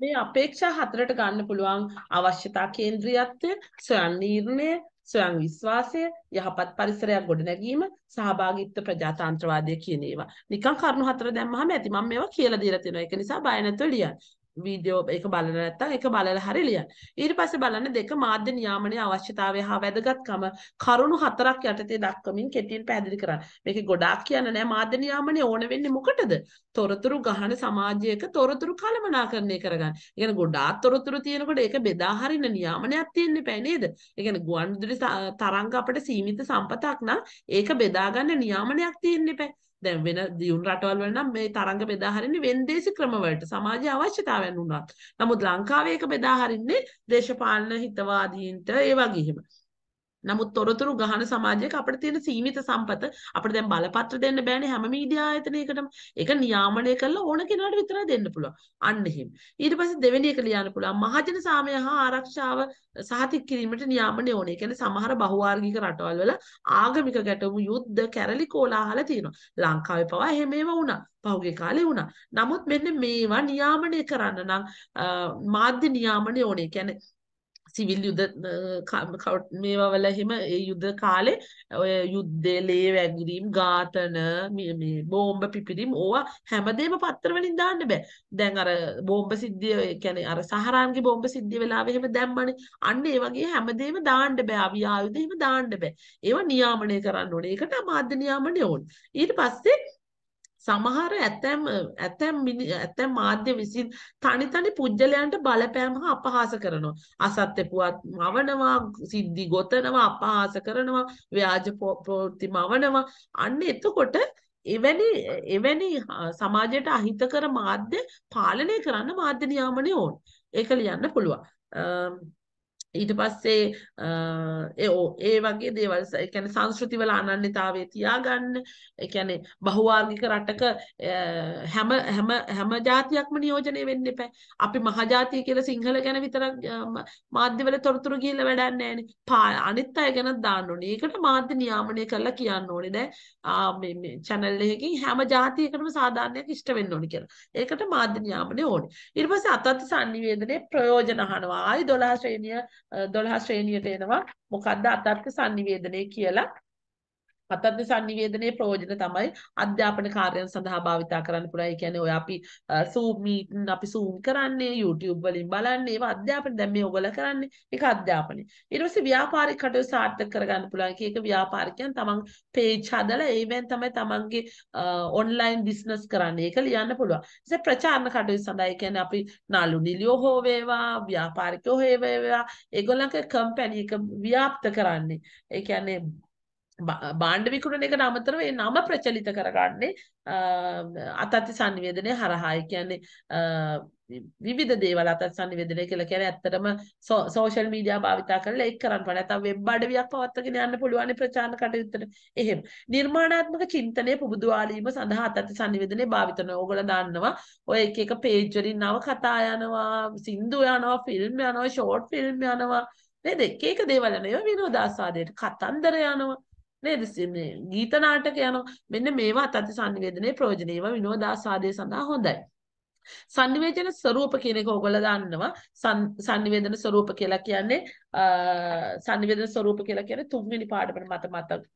මේ අපේක්ෂා හතරට ගන්න පුළුවන් අවශ්‍යතා කේන්ද්‍රීයත්වය, ස්වයං නිර්ණය, ස්වයං විශ්වාසය, යහපත් පරිසරයක් ගොඩනැගීම, සහභාගීත්ව ප්‍රජාතන්ත්‍රවාදය කියන ඒවා. නිකන් කරුණු හතර දැම්මහම ඇති මම මේවා කියලා දීලා තියෙනවා. ඒක නිසා බය නැතුව ලියන්න. වීඩියෝ එක බලන නැත්නම් එක බලලා හරි ලියන්න. ඊට පස්සේ බලන්න දෙක මාධ්‍ය නියාමනයේ අවශ්‍යතාවය හා වැදගත්කම කරුණු හතරක් යටතේ දක්වමින් කෙටියෙන් පැහැදිලි කරන්න. මේකේ ගොඩාක් කියන්න නෑ මාධ්‍ය නියාමනයේ ඕන වෙන්නේ මොකටද? තොරතුරු ගහන සමාජයක තොරතුරු කළමනාකරණය කරගන්න. ඒ කියන්නේ ගොඩාක් තොරතුරු තියෙනකොට ඒක බෙදා හරින නියාමනයක් තියෙන්න එපා නේද? ඒ කියන්නේ ගුවන්විදුලි තරංග අපිට සීමිත සම්පතක් නම් ඒක බෙදා ගන්න නියාමනයක් තියෙන්න එපා. දැන් වෙන දියුණු රටවල් වල නම් මේ තරංග බෙදා හරින්නේ වෙන්දේසි ක්‍රමවලට සමාජ අවශ්‍යතාවයන් වුණා. නමුත් ලංකාවේ ඒක බෙදා හරින්නේ දේශපාලන හිතවාදීන්ට ඒ වගේම. නමුත් තොරතුරු ගහන සමාජයක අපිට තියෙන සීමිත සම්පත අපිට දැන් බලපත්‍ර දෙන්න බෑනේ හැම මීඩියා ආයතනයකටම. ඒක නියාමනය කරලා ඕන කෙනාට විතරයි දෙන්න පුළුවන්. අන්න එහෙම. ඊට පස්සේ දෙවෙනි එක ලියන්න පුළුවන්. මහජන සාමය හා ආරක්ෂාව සහතික කිරීමට නියාමනය ඕනේ. ඒ කියන්නේ සමහර බහුවාර්ගික රටවල් වල ආගමික ගැටුම් යුද්ධ කැරලි කෝලාහල තියෙනවා. ලංකාවේ පවා එහෙම ඒවා වුණා. පහුගේ කාලේ වුණා. නමුත් මෙන්න මේවා නියාමනය කරන්න නම් මාධ්‍ය නියාමනය ඕනේ. කියන්නේ සිවිල් යුද මේවා වල එහෙම ඒ යුද කාලේ ඔය යුද්ධේ ලේ වැගිරීම් ඝාතන මේ බෝම්බ පිපිරීම් ඕවා හැමදේම පත්තර වලින් දාන්න බෑ. දැන් අර බෝම්බ සිද්ධිය ඒ කියන්නේ අර සහරාන්ගේ බෝම්බ සිද්ධිය වෙලාවේ එහෙම දැම්මනේ. අන්න ඒ වගේ හැමදේම දාන්න බෑ. අවි ආයුධ එහෙම දාන්න බෑ. ඒවා නියාමනය කරන්න ඕනේ. ඒකට මාධ්‍ය නියාමනය ඕනේ. ඊට පස්සේ සමහර ඇතැම් ඇතැම් ඇතැම් මාධ්‍ය විසින් තනි තනි පුජ්‍යලයන්ට බලපෑම හා අපහාස කරනවා. අසත්‍ය පුවත් මවනවා, සිද්ධි ගොතනවා, අපහාස කරනවා, ව්‍යාජ ප්‍රවෘත්ති මවනවා. අන්න එතකොට එවැනි එවැනි සමාජයට අහිතකර මාධ්‍ය පාලනය කරන්න මාධ්‍ය නියාමනය ඕන. ඒක ලියන්න පුළුවන්. ඊට පස්සේ ඒ ඒ වගේ දේවල් ඒ කියන්නේ සංස්කෘති වල අනන්‍යතාවය තියාගන්න ඒ කියන්නේ බහුවාර්ගික රටක හැම හැම හැම જાතියක්ම නියෝජනය වෙන්න එපා. අපි මහජාතිය කියලා සිංහල ගැන විතරක් මාධ්‍යවල තොරතුරු ගිහිල්ලා වැඩක් නැහැ අනිත් අය ගැනත් දාන්න ඕනේ. ඒකට මාධ්‍ය නියාමනය කරලා කියන්න ඕනේ. දැන් මේ මේ channel එකකින් හැම જાතියකටම සාධාරණයක් ඉෂ්ට වෙන්න ඕනේ කියලා. ඒකට මාධ්‍ය නියාමනය ඕනේ. ඊට පස්සේ අතත් සංනිවේදනයේ ප්‍රයෝජන අහනවා. ආයි 12 ශ්‍රේණිය 12 ශ්‍රේණියට එනවා. මොකද්ද අතර්ක sannivedanaye කියලා. පතද්ද sannivedanaya ප්‍රයෝජන තමයි අධ්‍යාපන කාර්යයන් සඳහා භාවිතා කරන්න පුළුවන්. ඒ කියන්නේ ඔය අපි Zoom meeting අපි Zoom කරන්නේ YouTube වලින් බලන්නේ ඒවා අධ්‍යාපන දැන් මේ ඔයගොල්ලෝ කරන්නේ ඒක අධ්‍යාපනය. ඊට පස්සේ ව්‍යාපාරික කටයුතු සාර්ථක කරගන්න පුළුවන්. ඒක ව්‍යාපාරිකයන් තමන් page හදලා ඒවෙන් තමයි තමන්ගේ online business කරන්නේ. ඒක ලියන්න පුළුවන්. ඉතින් ප්‍රචාරණ කටයුතු සඳහා ඒ කියන්නේ අපි නළු නිලියෝ හෝ වේවා ව්‍යාපාරිකයෝ හෝ වේවා ඒගොල්ලන්ගේ කම්පැනි එක ව්‍යාප්ත කරන්නේ. ඒ කියන්නේ භාණ්ඩ විකුණන එකට අමතරව ඒ නම ප්‍රචලිත කරගන්නේ අතති sannivedanaya හරහා ඒ කියන්නේ විවිධ දේවල් අතති sannivedanaya කියලා කියන්නේ ඇත්තටම සෝෂල් මීඩියා භාවිතා කරලා ඒක කරන්න පුළුවන් නැත්නම් වෙබ් අඩවියක් පවත්වාගෙන යන්න පුළුවන් ප්‍රචාරණ කටයුත්තට එහෙම නිර්මාණාත්මක චින්තනය පුබුදුවාලීම සඳහා අතති sannivedanaya භාවිත කරනවා ඕගොල්ලෝ දන්නවා ඔය එක එක පේජ් වලින් නව කතා යනවා සින්දු යනවා ෆිල්ම් යනවා ෂෝට් ෆිල්ම් යනවා නේද එක එක දේවල් යනවා ඒවා විනෝදාස්වාදයට කතන්දර යනවා නේද ගීත නාටක යන මෙන්න මේවා අතති sannivedanaye ප්‍රයෝජන ඒවා විනෝදාසාදයේ සඳහා හොඳයි sannivedana ස්වරූප කියන එක ඕගොල්ලෝ දන්නවා sannivedana ස්වරූප කියලා කියන්නේ sannivedana ස්වරූප කියලා කියන්නේ තුන්වෙනි පාඩමේ මත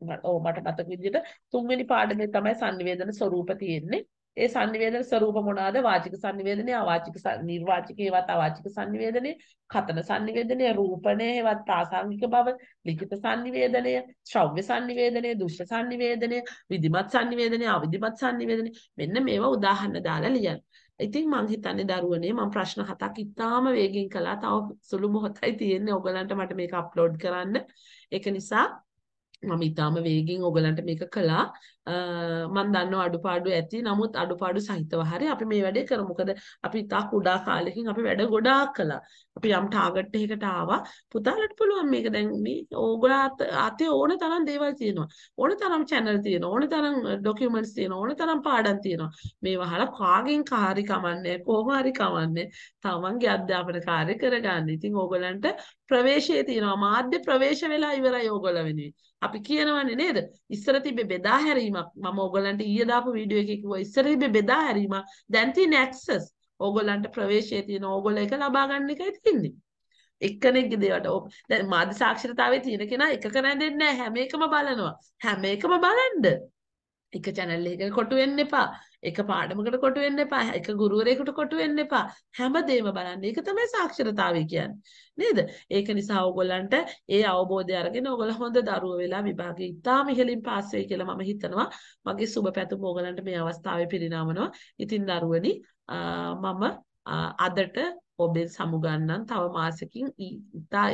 මත ඕ මට මතක විදිහට තුන්වෙනි පාඩමේ තමයි sannivedana ස්වරූප තියෙන්නේ ඒ sannivedana ස්වરૂප මොනවාද? වාචික sannivedanaය, අවාචික නිර්වාචික ඒවත් අවාචික sannivedanaය, කතන sannivedanaය, රූපණය ඒවත් ප්‍රාසංගික බව, ලිඛිත sannivedanaය, ශ්‍රව්‍ය sannivedanaය, දෘශ්‍ය sannivedanaය, විධිමත් sannivedanaය, අවිධිමත් sannivedanaය මෙන්න මේවා උදාහරණ දාලා ලියන්න. ඉතින් මං හිතන්නේ දරුවනේ මම ප්‍රශ්න හතක් ඉතාම වේගෙන් කළා. තව සුළු මොහොතයි තියෙන්නේ ඔයගලන්ට මට මේක අප්ලෝඩ් කරන්න. ඒක නිසා මම ඊටාම වේගෙන් ඔයගලන්ට මේක කළා මම දන්නවා අඩුපාඩු ඇති නමුත් අඩුපාඩු සහිතව හරි අපි මේ වැඩේ කරමු මොකද අපි තා කුඩා කාලෙකින් අපි වැඩ ගොඩාක් කළා අපි යම් ටාගට් එකකට ආවා පුතාලට පුළුවන් මේක දැන් මේ ඕගොල්ලෝ අතේ ඕන තරම් දේවල් තියෙනවා ඕන තරම් channel තියෙනවා ඕන තරම් documents තියෙනවා ඕන තරම් පාඩම් තියෙනවා මේවා අහලා කාගෙන් කාරි කමන්නේ කොහොම හරි කමන්නේ තමන්ගේ අධ්‍යාපන කාර්ය කරගන්න ඉතින් ඕගලන්ට ප්‍රවේශය තියෙනවා මාධ්‍ය ප්‍රවේශ වෙලා ඉවරයි ඕගොල්ලෝ වෙනුවෙන් අපි කියනවනේ නේද? ඉස්සර තිබ්බේ බෙදා හැරීමක්. මම ඕගලන්ට ඊයේ දාපු වීඩියෝ එකේ කිව්වා ඉස්සර තිබ්බේ බෙදා හැරීමක්. දැන් තියෙන ඇක්සස්. ඕගලන්ට ප්‍රවේශය තියෙන ඕගොල්ලෝ එක ලබා ගන්න එකයි තියෙන්නේ. එක්කෙනෙක්ගේ දේවට දැන් මාධ්‍ය සාක්ෂරතාවයේ තියෙන කෙනා එකක නැදෙන්නේ නැහැ. හැම එකම බලනවා. හැම එකම බලන්න. එක channel එකකට කොටු වෙන්න එපා. එක පාඩමකට කොටු වෙන්න එපා. එක ගුරුවරයෙකුට කොටු වෙන්න එපා. හැමදේම බලන්න. ඒක තමයි සාක්ෂරතාවය කියන්නේ. නේද? ඒක නිසා ඕගොල්ලන්ට ඒ අවබෝධය අරගෙන ඕගොල්ලෝ හොඳ දරුවෝ වෙලා විභාගෙ ඉතාම ඉහළින් පාස් වෙයි කියලා මම හිතනවා. මගේ සුබපැතුම් ඕගොල්ලන්ට මේ අවස්ථාවේ පිරිනමනවා. ඉතින් දරුවනි මම අදට ඔබෙන් සමුගන්නම් තව මාසෙකින් ඉතා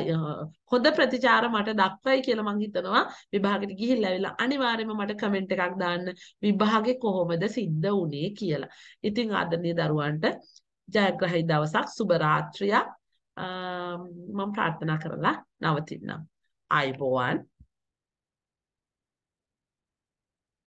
හොඳ ප්‍රතිචාර මට දක්වයි කියලා මං හිතනවා විභාගෙට ගිහිල්ලා ඇවිල්ලා අනිවාර්යයෙන්ම මට කමෙන්ට් එකක් දාන්න විභාගේ කොහොමද සිද්ධ වුනේ කියලා. ඉතින් ආදරණීය දරුවන්ට ජයග්‍රහී දවසක් සුබ රාත්‍රියක් මම ප්‍රාර්ථනා කරලා නවතින්නම්. ආයුබෝවන්